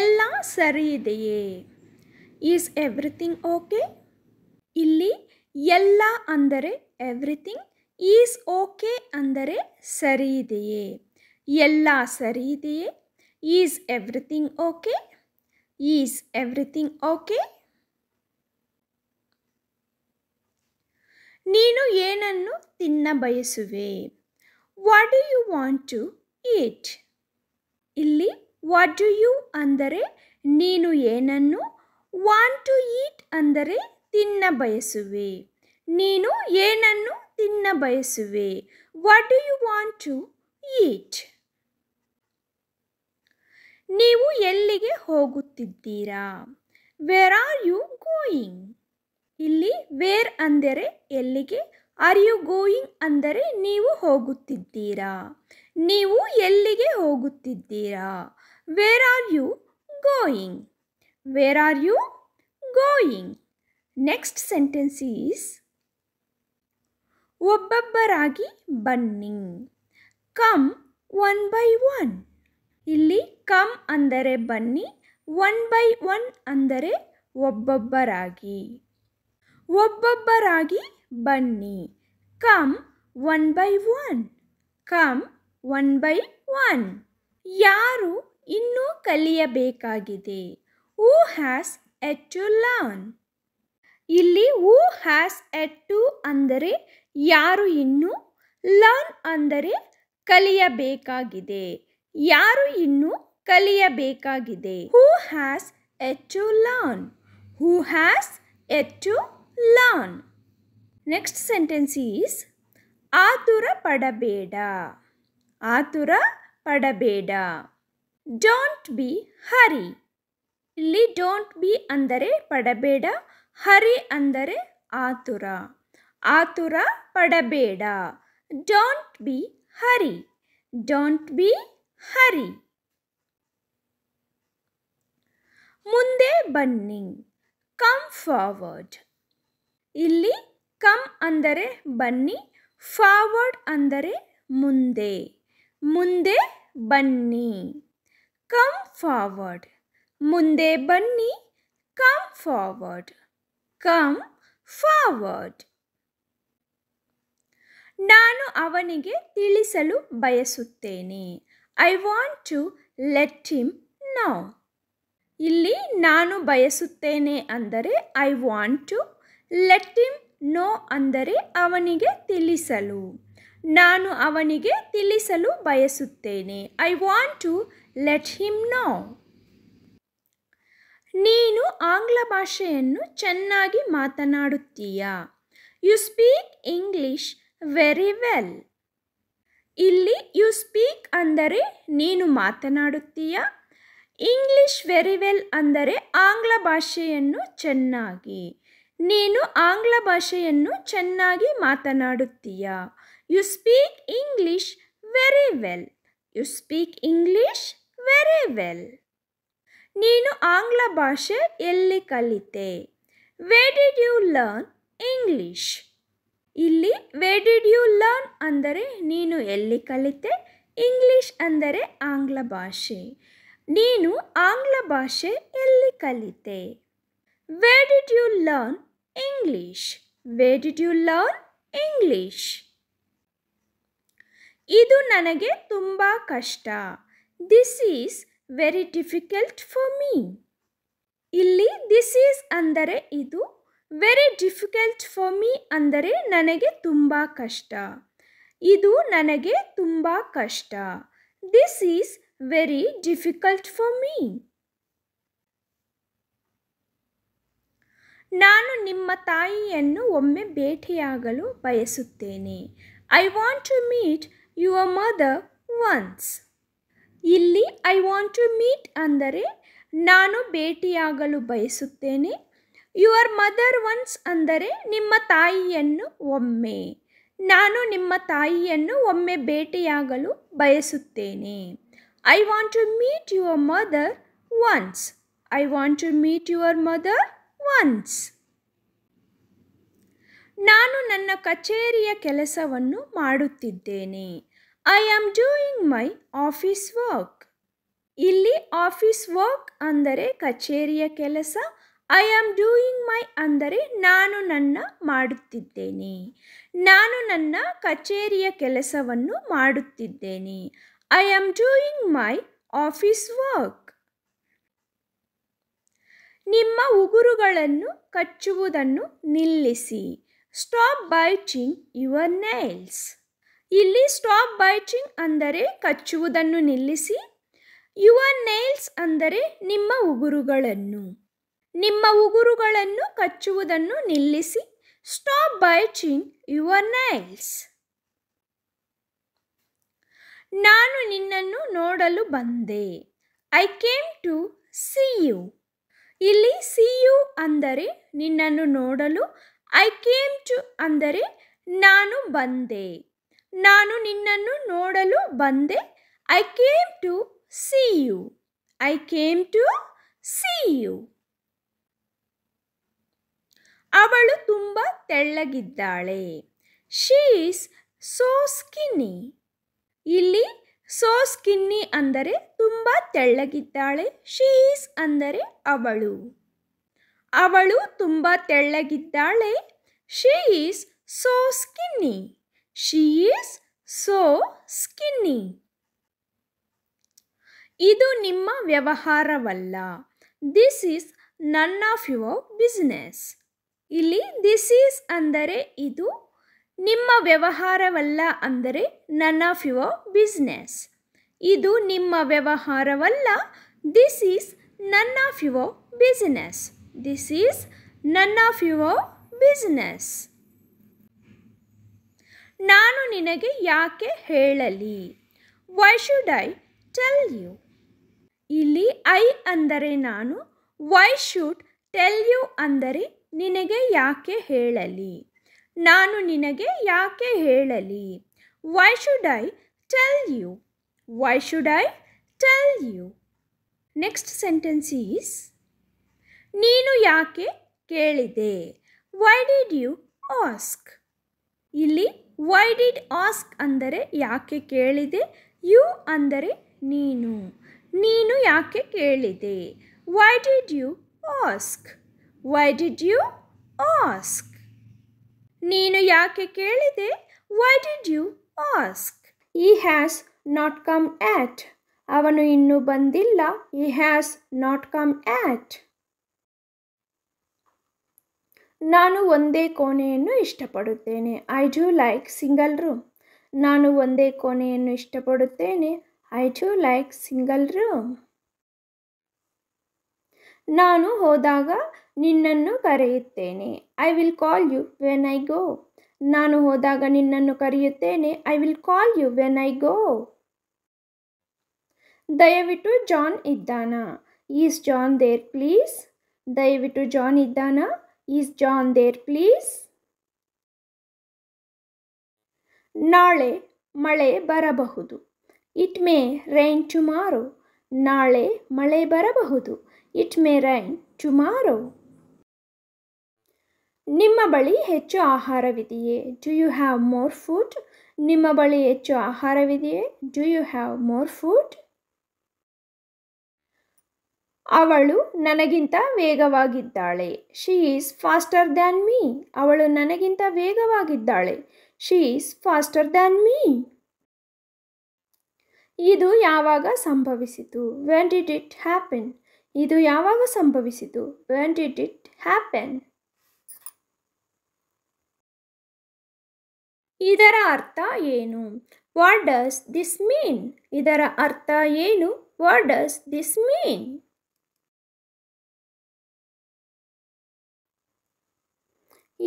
ಎಲ್ಲ ಸರಿ ಇದೆಯೇ ಈಸ್ ಎವ್ರಿಥಿಂಗ್ ಓಕೆ ಇಲ್ಲಿ ಎಲ್ಲ ಅಂದರೆ ಎವ್ರಿಥಿಂಗ್ ಈಸ್ ಓಕೆ ಅಂದರೆ ಸರಿ ಇದೆಯೇ ಎಲ್ಲ ಸರಿ ಇದೆಯೇ is everything okay is everything okay ನೀನು ಏನನ್ನು ತಿನ್ನ ಬಯಸುವೆ what do you want to eat ಇಲ್ಲಿ ವಾಟ್ ಡು ಯು ಅಂದರೆ ನೀನು ಏನನ್ನು ವಾಂಟ್ ಟು ಈಟ್ ಅಂದರೆ ತಿನ್ನ ಬಯಸುವೆ ನೀನು ಏನನ್ನು ತಿನ್ನ ಬಯಸುವೆ what do you want to eat ನೀವು ಎಲ್ಲಿಗೆ ಹೋಗುತ್ತಿದ್ದೀರಾ ವೇರ್ ಆರ್ ಯು ಗೋಯಿಂಗ್ ಇಲ್ಲಿ ವೇರ್ ಅಂದರೆ ಎಲ್ಲಿಗೆ ಆರ್ ಯು ಗೋಯಿಂಗ್ ಅಂದರೆ ನೀವು ಹೋಗುತ್ತಿದ್ದೀರಾ ನೀವು ಎಲ್ಲಿಗೆ ಹೋಗುತ್ತಿದ್ದೀರಾ where are you going where are you going next sentence is ಒಬ್ಬೊಬ್ಬರಾಗಿ ಬನ್ನಿ ಕಮ್ ಒನ್ ಬೈ ಒನ್ ಇಲ್ಲಿ ಕಮ್ ಅಂದರೆ ಬನ್ನಿ ಒನ್ ಬೈ ಒನ್ ಅಂದರೆ ಒಬ್ಬೊಬ್ಬರಾಗಿ ಒಬ್ಬೊಬ್ಬರಾಗಿ ಬನ್ನಿ come one by one come one by one ಯಾರು ಇನ್ನೂ ಕಲಿಯಬೇಕಾಗಿದೆ who has yet to learn ಇಲ್ಲಿ ಹೂ ಹ್ಯಾಸ್ ಎಟ್ ಟು ಅಂದರೆ ಯಾರು ಇನ್ನೂ ಲರ್ನ್ ಅಂದರೆ ಕಲಿಯಬೇಕಾಗಿದೆ ಯಾರು ಇನ್ನೂ ಕಲಿಯಬೇಕಾಗಿದೆ who has yet to learn who has yet to learn next sentence is ಆತುರ ಪಡಬೇಡ ಆತುರ ಪಡಬೇಡ ಡೋಂಟ್ ಬಿ ಹರಿ ಇಲ್ಲಿ ಡೋಂಟ್ ಬಿ ಅಂದರೆ ಪಡಬೇಡ ಹರಿ ಅಂದರೆ ಆತುರ ಆತುರ ಪಡಬೇಡ don't be hurry don't be hurry ಮುಂದೆ ಬನ್ನಿ ಕಮ್ ಫಾರ್ವರ್ಡ್ ಇಲ್ಲಿ ಕಮ್ ಅಂದರೆ ಬನ್ನಿ ಫಾರ್ವರ್ಡ್ ಅಂದರೆ ಮುಂದೆ ಮುಂದೆ ಬನ್ನಿ ಕಮ್ ಫಾರ್ವರ್ಡ್ ಮುಂದೆ ಬನ್ನಿ ಕಮ್ ಫಾರ್ವರ್ಡ್ ಕಮ್ ಫಾರ್ವರ್ಡ್ ನಾನು ಅವನಿಗೆ ತಿಳಿಸಲು ಬಯಸುತ್ತೇನೆ I want to let him know ಇಲ್ಲಿ ನಾನು ಬಯಸುತ್ತೇನೆ ಅಂದರೆ I want to let him know ಅಂದರೆ ಅವನಿಗೆ ತಿಳಿಸಲು ನಾನು ಅವನಿಗೆ ತಿಳಿಸಲು ಬಯಸುತ್ತೇನೆ I want to let him know ನೀನು ಆಂಗ್ಲ ಭಾಷೆಯನ್ನು ಚೆನ್ನಾಗಿ ಮಾತನಾಡುತ್ತೀಯ you speak English very well ಇಲ್ಲಿ ಯು ಸ್ಪೀಕ್ ಅಂದರೆ ನೀನು ಮಾತನಾಡುತ್ತೀಯ ಇಂಗ್ಲಿಷ್ ವೆರಿ ವೆಲ್ ಅಂದರೆ ಆಂಗ್ಲ ಭಾಷೆಯನ್ನು ಚೆನ್ನಾಗಿ ನೀನು ಆಂಗ್ಲ ಭಾಷೆಯನ್ನು ಚೆನ್ನಾಗಿ ಮಾತನಾಡುತ್ತೀಯ you speak English very well you speak English very well ನೀನು ಆಂಗ್ಲ ಭಾಷೆ ಎಲ್ಲಿ ಕಲಿತೆ where did you learn English ಇಲ್ಲಿ ವೇ ಡಿಡ್ ಯು ಲರ್ನ್ ಅಂದರೆ ನೀನು ಎಲ್ಲಿ ಕಲಿತೆ ಇಂಗ್ಲಿಷ್ ಅಂದರೆ ಆಂಗ್ಲ ಭಾಷೆ ನೀನು ಆಂಗ್ಲ ಭಾಷೆ ಎಲ್ಲಿ ಕಲಿತೆ where did you learn English where did you learn English ಇದು ನನಗೆ ತುಂಬ ಕಷ್ಟ this is very difficult for me ಇಲ್ಲಿ ದಿಸ್ ಈಸ್ ಅಂದರೆ ಇದು ವೆರಿ ಡಿಫಿಕಲ್ಟ್ ಫಾರ್ ಮೀ ಅಂದರೆ ನನಗೆ ತುಂಬ ಕಷ್ಟ ಇದು ನನಗೆ ತುಂಬ ಕಷ್ಟ this is very difficult for me ನಾನು ನಿಮ್ಮ ತಾಯಿಯನ್ನು ಒಮ್ಮೆ ಭೇಟಿಯಾಗಲು ಬಯಸುತ್ತೇನೆ I want to meet your mother once ಇಲ್ಲಿ ಐ ವಾಂಟ್ ಟು ಮೀಟ್ ಅಂದರೆ ನಾನು ಭೇಟಿಯಾಗಲು ಬಯಸುತ್ತೇನೆ ಯುವರ್ ಮದರ್ ಒನ್ಸ್ ಅಂದರೆ ನಿಮ್ಮ ತಾಯಿಯನ್ನು ಒಮ್ಮೆ ನಾನು ನಿಮ್ಮ ತಾಯಿಯನ್ನು ಒಮ್ಮೆ ಭೇಟಿಯಾಗಲು ಬಯಸುತ್ತೇನೆ I want to meet your mother once I want to meet your mother once ನಾನು ನನ್ನ ಕಚೇರಿಯ ಕೆಲಸವನ್ನು ಮಾಡುತ್ತಿದ್ದೇನೆ I am doing my office work ಇಲ್ಲಿ ಆಫೀಸ್ ವರ್ಕ್ ಅಂದರೆ ಕಚೇರಿಯ ಕೆಲಸ ಐ ಆಮ್ ಡೂಯಿಂಗ್ ಮೈ ಅಂದರೆ ನಾನು ನನ್ನ ಮಾಡುತ್ತಿದ್ದೇನೆ ನಾನು ನನ್ನ ಕಚೇರಿಯ ಕೆಲಸವನ್ನು ಮಾಡುತ್ತಿದ್ದೇನೆ I am doing my office work ನಿಮ್ಮ ಉಗುರುಗಳನ್ನು ಕಚ್ಚುವುದನ್ನು ನಿಲ್ಲಿಸಿ ಸ್ಟಾಪ್ ಬೈಚಿಂಗ್ ಯುವರ್ ನೈಲ್ಸ್ ಇಲ್ಲಿ ಸ್ಟಾಪ್ ಬೈಟಿಂಗ್ ಅಂದರೆ ಕಚ್ಚುವುದನ್ನು ನಿಲ್ಲಿಸಿ ಯುವರ್ ನೈಲ್ಸ್ ಅಂದರೆ ನಿಮ್ಮ ಉಗುರುಗಳನ್ನು ನಿಮ್ಮ ಉಗುರುಗಳನ್ನು ಕಚ್ಚುವುದನ್ನು ನಿಲ್ಲಿಸಿ ಸ್ಟಾಪ್ ಬೈಚಿಂಗ್ ಯುವರ್ ನೈಲ್ಸ್ ನಾನು ನಿನ್ನನ್ನು ನೋಡಲು ಬಂದೆ I came to see you ಇಲ್ಲಿ ಸಿ ಯು ಅಂದರೆ ನಿನ್ನನ್ನು ನೋಡಲು ಐ ಕೇಮ್ ಟು ಅಂದರೆ ನಾನು ಬಂದೆ ನಾನು ನಿನ್ನನ್ನು ನೋಡಲು ಬಂದೆ I came to see you I came to see you ಅವಳು ತುಂಬ ತೆಳ್ಳಗಿದ್ದಾಳೆ ಶೀಸ್ ಸೋ ಸ್ಕಿನ್ನಿ ಇಲ್ಲಿ ಸೋ ಸ್ಕಿನ್ನಿ ಅಂದರೆ ತುಂಬ ತೆಳ್ಳಗಿದ್ದಾಳೆ ಶೀಸ್ ಅಂದರೆ ಅವಳು ಅವಳು ತುಂಬ ತೆಳ್ಳಗಿದ್ದಾಳೆ she's so skinny she is so skinny ಇದು ನಿಮ್ಮ ವ್ಯವಹಾರವಲ್ಲ this is none of your business ಇಲ್ಲಿ ದಿಸ್ ಈಸ್ ಅಂದರೆ ಇದು ನಿಮ್ಮ ವ್ಯವಹಾರವಲ್ಲ ಅಂದರೆ ನನ್ ಆಫ್ ಯುವರ್ ಬಿಸ್ನೆಸ್ ಇದು ನಿಮ್ಮ ವ್ಯವಹಾರವಲ್ಲ this is none of your business this is none of your business ನಾನು ನಿನಗೆ ಯಾಕೆ ಹೇಳಲಿ why should I tell you ಇಲ್ಲಿ ಐ ಅಂದರೆ ನಾನು ವೈ ಶುಡ್ ಟೆಲ್ ಯು ಅಂದರೆ ನಿನಗೆ ಯಾಕೆ ಹೇಳಲಿ ನಾನು ನಿನಗೆ ಯಾಕೆ ಹೇಳಲಿ why should I tell you why should I tell you next sentence is ನೀನು ಯಾಕೆ ಕೇಳಿದೆ ವೈ ಡಿಡ್ ಯು ಆಸ್ಕ್ ಇಲ್ಲಿ ವೈ ಡಿಡ್ ಆಸ್ಕ್ ಅಂದರೆ ಯಾಕೆ ಕೇಳಿದೆ ಯು ಅಂದರೆ ನೀನು ನೀನು ಯಾಕೆ ಕೇಳಿದೆ why did you ask why did you ask ನೀನು ಯಾಕೆ ಕೇಳಿದೆ why did you ask he has not come yet ಅವನು ಇನ್ನೂ ಬಂದಿಲ್ಲ ಈ ಹ್ಯಾಸ್ ನಾಟ್ ಕಮ್ ಆಟ್ ನಾನು ಒಂದೇ ಕೋಣೆಯನ್ನು ಇಷ್ಟಪಡುತ್ತೇನೆ I do like single room ನಾನು ಒಂದೇ ಕೋಣೆಯನ್ನು ಇಷ್ಟಪಡುತ್ತೇನೆ I do like single room ನಾನು ಹೋದಾಗ ನಿನ್ನನ್ನು ಕರೆಯುತ್ತೇನೆ I will call you when I go ನಾನು ಹೋದಾಗ ನಿನ್ನನ್ನು ಕರೆಯುತ್ತೇನೆ I will call you when I go ದಯವಿಟ್ಟು ಜಾನ್ ಇದ್ದಾನಾ ಈಸ್ ಜಾನ್ ದೇರ್ ಪ್ಲೀಸ್ ದಯವಿಟ್ಟು ಜಾನ್ ಇದ್ದಾನಾ Is John there, please? Nale male barabahudu. It may rain tomorrow. Nale male barabahudu. It may rain tomorrow. bali hecho aharavidye. Do you have more food? bali hecho aharavidye. Do you have more food? ಅವಳು ನನಗಿಂತ ವೇಗವಾಗಿದ್ದಾಳೆ she is faster than me ಅವಳು ನನಗಿಂತ ವೇಗವಾಗಿದ್ದಾಳೆ she is faster than me ಇದು ಯಾವಾಗ ಸಂಭವಿಸಿತು when did it happen ಇದು ಯಾವಾಗ ಸಂಭವಿಸಿತು ವೆನ್ ಡಿಡ್ ಇಟ್ ಹ್ಯಾಪನ್ ಇದರ ಅರ್ಥ ಏನು ವಾಟ್ ಡಸ್ ದಿಸ್ ಮೀನ್ ಇದರ ಅರ್ಥ ಏನು ವಾಟ್ ಡಸ್ ದಿಸ್ ಮೀನ್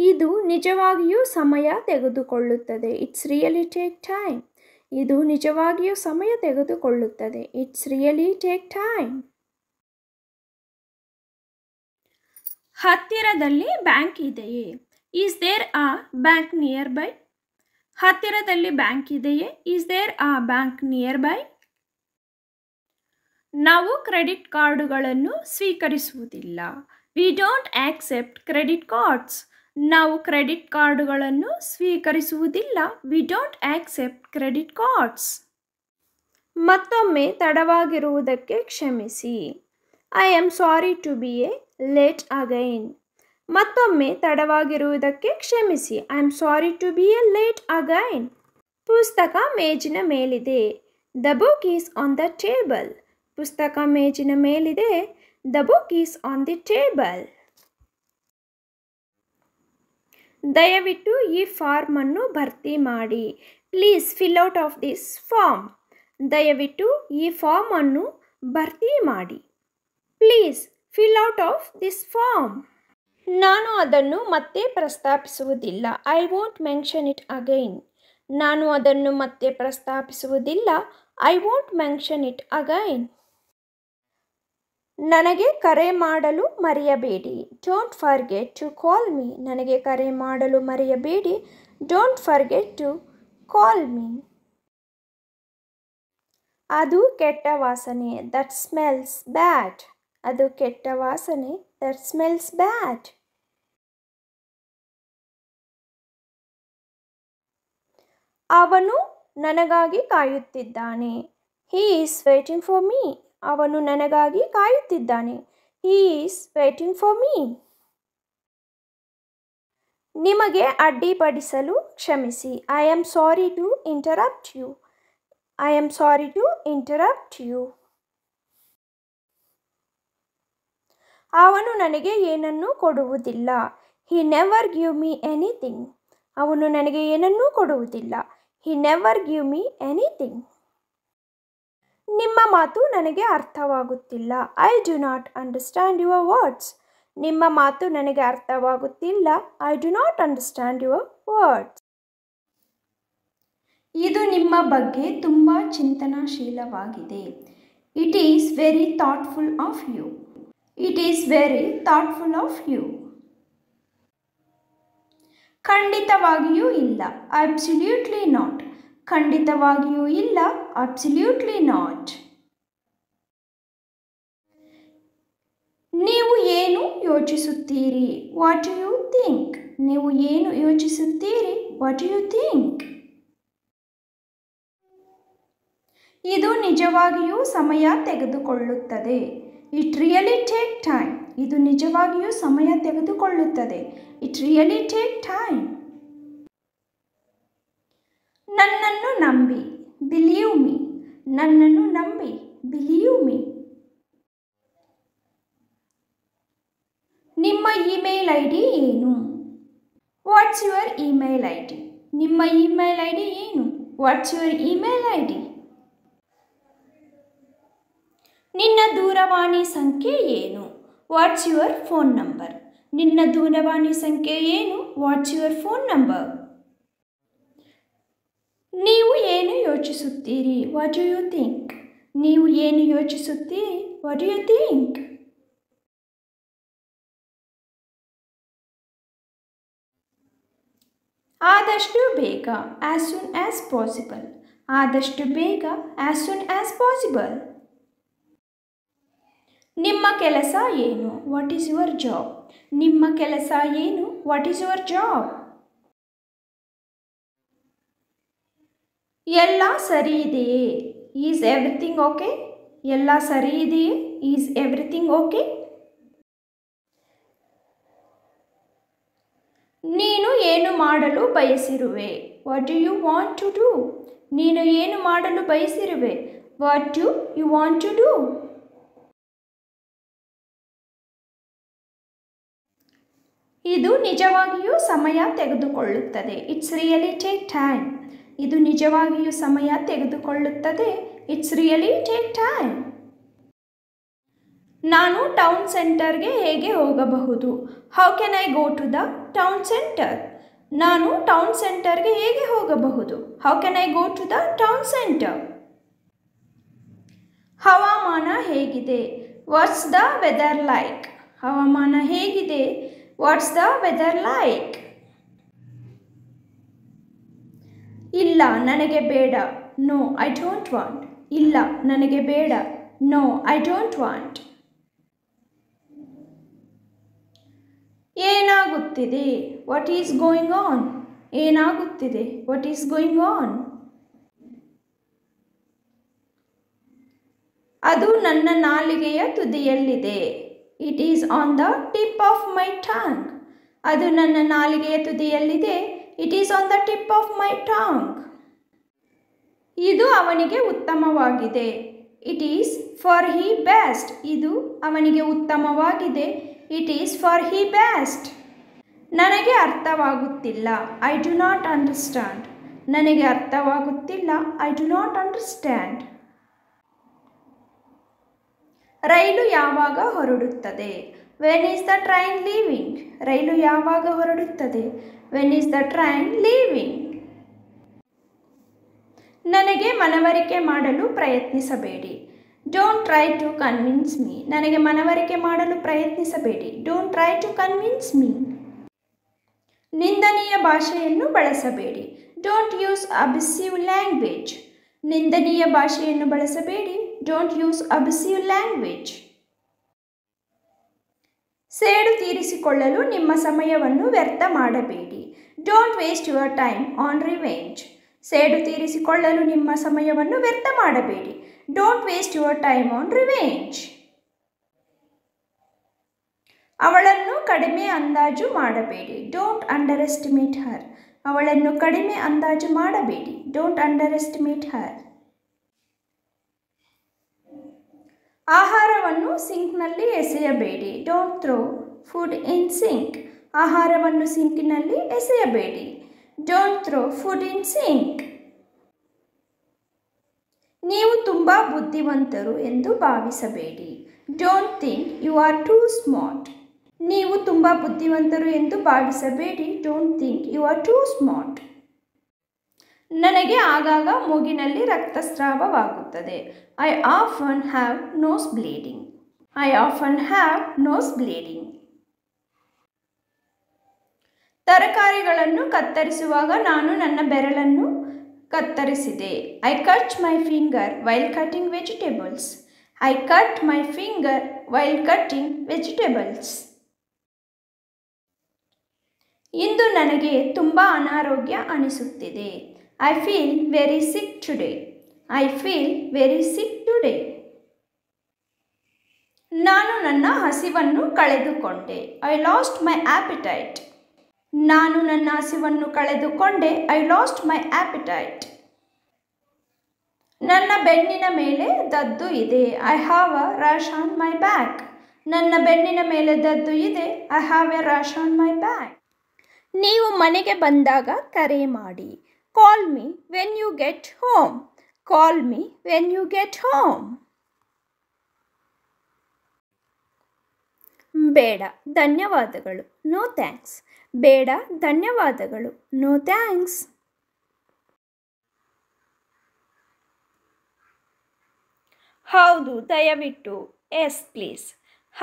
ಇದು ನಿಜವಾಗಿಯೂ ಸಮಯ ತೆಗೆದುಕೊಳ್ಳುತ್ತದೆ ಇಟ್ಸ್ ರಿಯಲಿ ಟೇಕ್ ಟೈಮ್ ಇದು ನಿಜವಾಗಿಯೂ ಸಮಯ ತೆಗೆದುಕೊಳ್ಳುತ್ತದೆ ಇಟ್ಸ್ ರಿಯಲಿ ಟೇಕ್ ಟೈಮ್ ಹತ್ತಿರದಲ್ಲಿ ಬ್ಯಾಂಕ್ ಇದೆಯೇ is there a bank nearby ಹತ್ತಿರದಲ್ಲಿ ಬ್ಯಾಂಕ್ ಇದೆಯೇ is there a bank nearby ನಾವು ಕ್ರೆಡಿಟ್ ಕಾರ್ಡುಗಳನ್ನು ಸ್ವೀಕರಿಸುವುದಿಲ್ಲ we don't accept credit cards ನಾವು ಕ್ರೆಡಿಟ್ ಕಾರ್ಡುಗಳನ್ನು ಸ್ವೀಕರಿಸುವುದಿಲ್ಲ we don't accept credit cards ಮತ್ತೊಮ್ಮೆ ತಡವಾಗಿರುವುದಕ್ಕೆ ಕ್ಷಮಿಸಿ I am sorry to be a late again ಮತ್ತೊಮ್ಮೆ ತಡವಾಗಿರುವುದಕ್ಕೆ ಕ್ಷಮಿಸಿ I am sorry to be a late again ಪುಸ್ತಕ ಮೇಜಿನ ಮೇಲಿದೆ the book is on the table ಪುಸ್ತಕ ಮೇಜಿನ ಮೇಲಿದೆ the book is on the table ದಯವಿಟ್ಟು ಈ ಫಾರ್ಮನ್ನು ಭರ್ತಿ ಮಾಡಿ please fill out of this form ದಯವಿಟ್ಟು ಈ ಫಾರ್ಮನ್ನು ಭರ್ತಿ ಮಾಡಿ please fill out of this form ನಾನು ಅದನ್ನು ಮತ್ತೆ ಪ್ರಸ್ತಾಪಿಸುವುದಿಲ್ಲ I want mention it again ನಾನು ಅದನ್ನು ಮತ್ತೆ ಪ್ರಸ್ತಾಪಿಸುವುದಿಲ್ಲ I want mention it again ನನಗೆ ಕರೆ ಮಾಡಲು ಮರೆಯಬೇಡಿ don't forget to call me ನನಗೆ ಕರೆ ಮಾಡಲು ಮರೆಯಬೇಡಿ don't forget to call me ಅದು ಕೆಟ್ಟ ವಾಸನೆ ದಟ್ ಸ್ಮೆಲ್ಸ್ ಬ್ಯಾಡ್ ಅದು ಕೆಟ್ಟ ವಾಸನೆ ದಟ್ ಸ್ಮೆಲ್ಸ್ ಬ್ಯಾಡ್ ಅವನು ನನಗಾಗಿ ಕಾಯುತ್ತಿದ್ದಾನೆ he is waiting for me ಅವನು ನನಗಾಗಿ ಕಾಯುತ್ತಿದ್ದಾನೆ he is waiting for me ನಿಮಗೆ ಅಡ್ಡಿಪಡಿಸಲು ಕ್ಷಮಿಸಿ I am sorry to interrupt you I am sorry to interrupt you ಅವನು ನನಗೆ ಏನನ್ನೂ ಕೊಡುವುದಿಲ್ಲ he never give me anything ಅವನು ನನಗೆ ಏನನ್ನೂ ಕೊಡುವುದಿಲ್ಲ he never give me anything ನಿಮ್ಮ ಮಾತು ನನಗೆ ಅರ್ಥವಾಗುತ್ತಿಲ್ಲ I do not understand your words ನಿಮ್ಮ ಮಾತು ನನಗೆ ಅರ್ಥವಾಗುತ್ತಿಲ್ಲ I do not understand your words ಇದು ನಿಮ್ಮ ಬಗ್ಗೆ ತುಂಬ ಚಿಂತನಾಶೀಲವಾಗಿದೆ it is very thoughtful of you it is very thoughtful of you ಖಂಡಿತವಾಗಿಯೂ ಇಲ್ಲ ಅಬ್ಸಲ್ಯೂಟ್ಲಿ ನಾಟ್ ಖಂಡಿತವಾಗಿಯೂ ಇಲ್ಲ ಅಬ್ಸಲ್ಯೂಟ್ಲಿ ನಾಟ್ ನೀವು ಏನು ಯೋಚಿಸುತ್ತೀರಿ ವಾಟ್ ಯು ಥಿಂಕ್ ನೀವು ಏನು ಯೋಚಿಸುತ್ತೀರಿ ವಾಟ್ ಯು ಥಿಂಕ್ ಇದು ನಿಜವಾಗಿಯೂ ಸಮಯ ತೆಗೆದುಕೊಳ್ಳುತ್ತದೆ ಇಟ್ ರಿಯಲಿ ಟೇಕ್ ಟೈಮ್ ಇದು ನಿಜವಾಗಿಯೂ ಸಮಯ ತೆಗೆದುಕೊಳ್ಳುತ್ತದೆ ಇಟ್ ರಿಯಲಿ ಟೇಕ್ ಟೈಮ್ ನನ್ನನ್ನು ನಂಬಿ బిలీవ్ మీ నన్నను నమ్మి బిలీవ్ మీ ನಿಮ್ಮ ಇಮೇಲ್ ಐ ಡಿ ಏನು what's your email I D ನಿಮ್ಮ ಇಮೇಲ್ ಐ ಡಿ ಏನು what's your email I D ನಿನ್ನ ದೂರವಾಣಿ ಸಂಖ್ಯೆ ಏನು ವಾಟ್ಸ್ ಯುವರ್ ಫೋನ್ ನಂಬರ್ ನಿನ್ನ ದೂರವಾಣಿ ಸಂಖ್ಯೆ ಏನು ವಾಟ್ಸ್ ಯುವರ್ ಫೋನ್ ನಂಬರ್ ನೀವು ಏನು ಯೋಚಿಸುತ್ತೀರಿ ವಾಟ್ ಯು ಥಿಂಕ್ ನೀವು ಏನು ಯೋಚಿಸುತ್ತೀರಿ ವಾಟ್ ಯು ಥಿಂಕ್ ಆದಷ್ಟು ಬೇಗ ಆ್ಯಸ್ ಸೂನ್ ಆ್ಯಸ್ ಪಾಸಿಬಲ್ ಆದಷ್ಟು ಬೇಗ ಆ್ಯಸ್ ಸೂನ್ ಆ್ಯಸ್ ಪಾಸಿಬಲ್ ನಿಮ್ಮ ಕೆಲಸ ಏನು ವಾಟ್ ಈಸ್ ಯುವರ್ ಜಾಬ್ ನಿಮ್ಮ ಕೆಲಸ ಏನು ವಾಟ್ ಈಸ್ ಯುವರ್ ಜಾಬ್ ಎಲ್ಲ ಸರಿ ಇದೆಯೇ ಈಸ್ ಎವ್ರಿಥಿಂಗ್ ಓಕೆ ಎಲ್ಲ ಸರಿ ಇದೆಯೇ ಈಸ್ ಎವ್ರಿಥಿಂಗ್ ಓಕೆ ನೀನು ಏನು ಮಾಡಲು ಬಯಸಿರುವೆ what you want to do ನೀನು ಏನು ಮಾಡಲು ಬಯಸಿರುವೆ what you you want to do ಇದು ನಿಜವಾಗಿಯೂ ಸಮಯ ತೆಗೆದುಕೊಳ್ಳುತ್ತದೆ ಇಟ್ಸ್ ರಿಯಲಿ ಟೇಕ್ ಟೈಮ್ ಇದು ನಿಜವಾಗಿಯೂ ಸಮಯ ತೆಗೆದುಕೊಳ್ಳುತ್ತದೆ ಇಟ್ಸ್ ರಿಯಲಿ ಟೇಕ್ ಟೈಮ್ ನಾನು ಟೌನ್ ಸೆಂಟರ್ಗೆ ಹೇಗೆ ಹೋಗಬಹುದು how can I go to the town centre ನಾನು ಟೌನ್ ಸೆಂಟರ್ಗೆ ಹೇಗೆ ಹೋಗಬಹುದು how can I go to the town centre ಹವಾಮಾನ ಹೇಗಿದೆ ವಾಟ್ಸ್ ದ ವೆದರ್ ಲೈಕ್ ಹವಾಮಾನ ಹೇಗಿದೆ ವಾಟ್ಸ್ ದ ವೆದರ್ ಲೈಕ್ ಇಲ್ಲ ನನಗೆ ಬೇಡ ನೋ ಐ ಡೋಂಟ್ ವಾಂಟ್ ಇಲ್ಲ ನನಗೆ ಬೇಡ ನೋ ಐ ಡೋಂಟ್ ವಾಂಟ್ ಏನಾಗುತ್ತಿದೆ ವಾಟ್ ಈಸ್ ಗೋಯಿಂಗ್ ಆನ್ ಏನಾಗುತ್ತಿದೆ ವಾಟ್ ಈಸ್ ಗೋಯಿಂಗ್ ಆನ್ ಅದು ನನ್ನ ನಾಲಿಗೆಯ ತುದಿಯಲ್ಲಿದೆ it is on the tip of my tongue ಅದು ನನ್ನ ನಾಲಿಗೆಯ ತುದಿಯಲ್ಲಿದೆ it is on the tip of my tongue ಇದು ಅವನಿಗೆ ಉತ್ತಮವಾಗಿದೆ it is for he best ಇದು ಅವನಿಗೆ ಉತ್ತಮವಾಗಿದೆ it is for he best ನನಗೆ ಅರ್ಥವಾಗುತ್ತಿಲ್ಲ ಐ ಡು ನಾಟ್ ಅಂಡರ್ಸ್ಟ್ಯಾಂಡ್ ನನಗೆ ಅರ್ಥವಾಗುತ್ತಿಲ್ಲ ಐ ಡು ನಾಟ್ ಅಂಡರ್ಸ್ಟ್ಯಾಂಡ್ ರೈಲು ಯಾವಾಗ ಹೊರಡುತ್ತದೆ when is the train leaving ರೈಲು ಯಾವಾಗ ಹೊರಡುತ್ತದೆ when is the train leaving ನನಗೆ ಮನವರಿಕೆ ಮಾಡಲು ಪ್ರಯತ್ನಿಸಬೇಡಿ don't try to convince me ನನಗೆ ಮನವರಿಕೆ ಮಾಡಲು ಪ್ರಯತ್ನಿಸಬೇಡಿ don't try to convince me ನಿಂದನೀಯ ಭಾಷೆಯನ್ನು ಬಳಸಬೇಡಿ ಡೋಂಟ್ ಯೂಸ್ ಅಬಿಸಿವ್ ಲ್ಯಾಂಗ್ವೇಜ್ ನಿಂದನೀಯ ಭಾಷೆಯನ್ನು ಬಳಸಬೇಡಿ ಡೋಂಟ್ ಯೂಸ್ ಅಬಿಸಿವ್ ಲ್ಯಾಂಗ್ವೇಜ್ ಸೇಡು ತೀರಿಸಿಕೊಳ್ಳಲು ನಿಮ್ಮ ಸಮಯವನ್ನು ವ್ಯರ್ಥ ಮಾಡಬೇಡಿ don't waste your time on revenge ಸೇಡು ತೀರಿಸಿಕೊಳ್ಳಲು ನಿಮ್ಮ ಸಮಯವನ್ನು ವ್ಯರ್ಥ ಮಾಡಬೇಡಿ don't waste your time on revenge ಅವಳನ್ನು ಕಡಿಮೆ ಅಂದಾಜು ಮಾಡಬೇಡಿ ಡೋಂಟ್ ಅಂಡರ್ ಎಸ್ಟಿಮೇಟ್ ಹರ್ ಅವಳನ್ನು ಕಡಿಮೆ ಅಂದಾಜು ಮಾಡಬೇಡಿ ಡೋಂಟ್ ಅಂಡರ್ ಎಸ್ಟಿಮೇಟ್ ಹರ್ ಆಹಾರವನ್ನು ಸಿಂಕ್ನಲ್ಲಿ ಎಸೆಯಬೇಡಿ don't throw food in sink ಆಹಾರವನ್ನು ಸಿಂಕಿನಲ್ಲಿ ಎಸೆಯಬೇಡಿ don't throw food in sink ನೀವು ತುಂಬ ಬುದ್ಧಿವಂತರು ಎಂದು ಭಾವಿಸಬೇಡಿ don't think you are too smart ನೀವು ತುಂಬ ಬುದ್ಧಿವಂತರು ಎಂದು ಭಾವಿಸಬೇಡಿ don't think you are too smart ನನಗೆ ಆಗಾಗ ಮೂಗಿನಲ್ಲಿ ರಕ್ತಸ್ರಾವವಾಗುತ್ತದೆ I often have nose bleeding I often have nose bleeding ತರಕಾರಿಗಳನ್ನು ಕತ್ತರಿಸುವಾಗ ನಾನು ನನ್ನ ಬೆರಳನ್ನು ಕತ್ತರಿಸಿದೆ I cut my finger while cutting vegetables I cut my finger while cutting vegetables ಇಂದು ನನಗೆ ತುಂಬ ಅನಾರೋಗ್ಯ ಅನಿಸುತ್ತಿದೆ I feel very sick today. I feel very sick today. ನಾನು ನನ್ನ ಹಸಿವನ್ನು ಕಳೆದುಕೊಂಡೆ ಐ ಲಾಸ್ಟ್ ಮೈ ಆ್ಯಪಿಟೈಟ್ ನಾನು ನನ್ನ ಹಸಿವನ್ನು ಕಳೆದುಕೊಂಡೆ ಐ ಲಾಸ್ಟ್ ಮೈ ಆ್ಯಪಿಟೈಟ್ ನನ್ನ ಬೆನ್ನಿನ ಮೇಲೆ ದದ್ದು ಇದೆ I have a rash on my back ನನ್ನ ಬೆನ್ನಿನ ಮೇಲೆ ದದ್ದು ಇದೆ I have a rash on my back ನೀವು ಮನೆಗೆ ಬಂದಾಗ ಕರೆ ಮಾಡಿ call me when you get home call me when you get home ಬೇಡ ಧನ್ಯವಾದಗಳು ನೋ ಥ್ಯಾಂಕ್ಸ್ ಬೇಡ ಧನ್ಯವಾದಗಳು ನೋ ಥ್ಯಾಂಕ್ಸ್ ಹೌದು ದಯವಿಟ್ಟು ಎಸ್ ಪ್ಲೀಸ್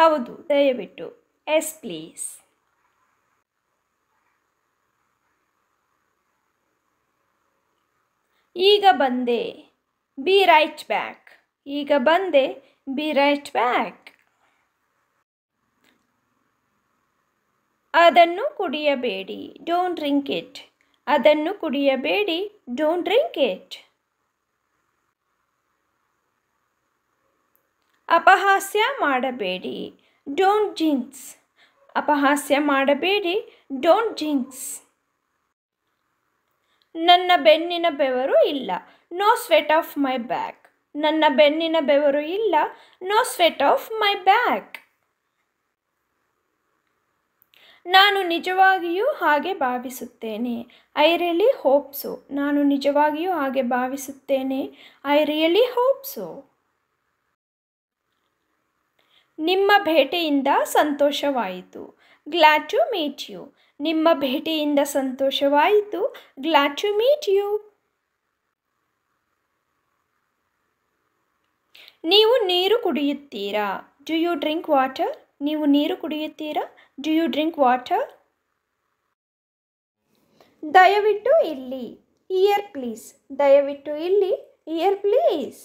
ಹೌದು ದಯವಿಟ್ಟು ಎಸ್ ಪ್ಲೀಸ್ ಈಗ ಬಂದೆ ಬಿ ರೈಟ್ ಬ್ಯಾಕ್ ಈಗ ಬಂದೆ ಬಿ ರೈಟ್ ಬ್ಯಾಕ್ ಅದನ್ನು ಕುಡಿಯಬೇಡಿ ಡೋಂಟ್ ಡ್ರಿಂಕ್ ಇಟ್ ಅದನ್ನು ಕುಡಿಯಬೇಡಿ ಡೋಂಟ್ ಡ್ರಿಂಕ್ ಇಟ್ ಅಪಹಾಸ್ಯ ಮಾಡಬೇಡಿ ಡೋಂಟ್ ಜಿಂಕ್ಸ್ ಅಪಹಾಸ್ಯ ಮಾಡಬೇಡಿ ಡೋಂಟ್ ಜಿಂಕ್ಸ್ ನನ್ನ ಬೆನ್ನಿನ ಬೆವರು ಇಲ್ಲ no sweat of my back ನನ್ನ ಬೆನ್ನಿನ ಬೆವರು ಇಲ್ಲ no sweat of my back ನಾನು ನಿಜವಾಗಿಯೂ ಹಾಗೆ ಭಾವಿಸುತ್ತೇನೆ ಐ ರಿಯಲಿ ಹೋಪ್ಸು ನಾನು ನಿಜವಾಗಿಯೂ ಹಾಗೆ ಭಾವಿಸುತ್ತೇನೆ ಐ ರಿಯಲಿ ಹೋಪ್ಸು ನಿಮ್ಮ ಭೇಟೆಯಿಂದ ಸಂತೋಷವಾಯಿತು ಗ್ಲ್ಯಾಡ್ ಟು ಮೀಟ್ ಯು ನಿಮ್ಮ ಭೇಟಿಯಿಂದ ಸಂತೋಷವಾಯಿತು ಗ್ಲಾಡ್ ಟು ಮೀಟ್ ಯು ನೀವು ನೀರು ಕುಡಿಯುತ್ತೀರಾ ಡು ಯು ಡ್ರಿಂಕ್ ವಾಟರ್ ನೀವು ನೀರು ಕುಡಿಯುತ್ತೀರಾ ಡು ಯು ಡ್ರಿಂಕ್ ವಾಟರ್ ದಯವಿಟ್ಟು ಇಲ್ಲಿ ಇಯರ್ ಪ್ಲೀಸ್ ದಯವಿಟ್ಟು ಇಲ್ಲಿ ಇಯರ್ ಪ್ಲೀಸ್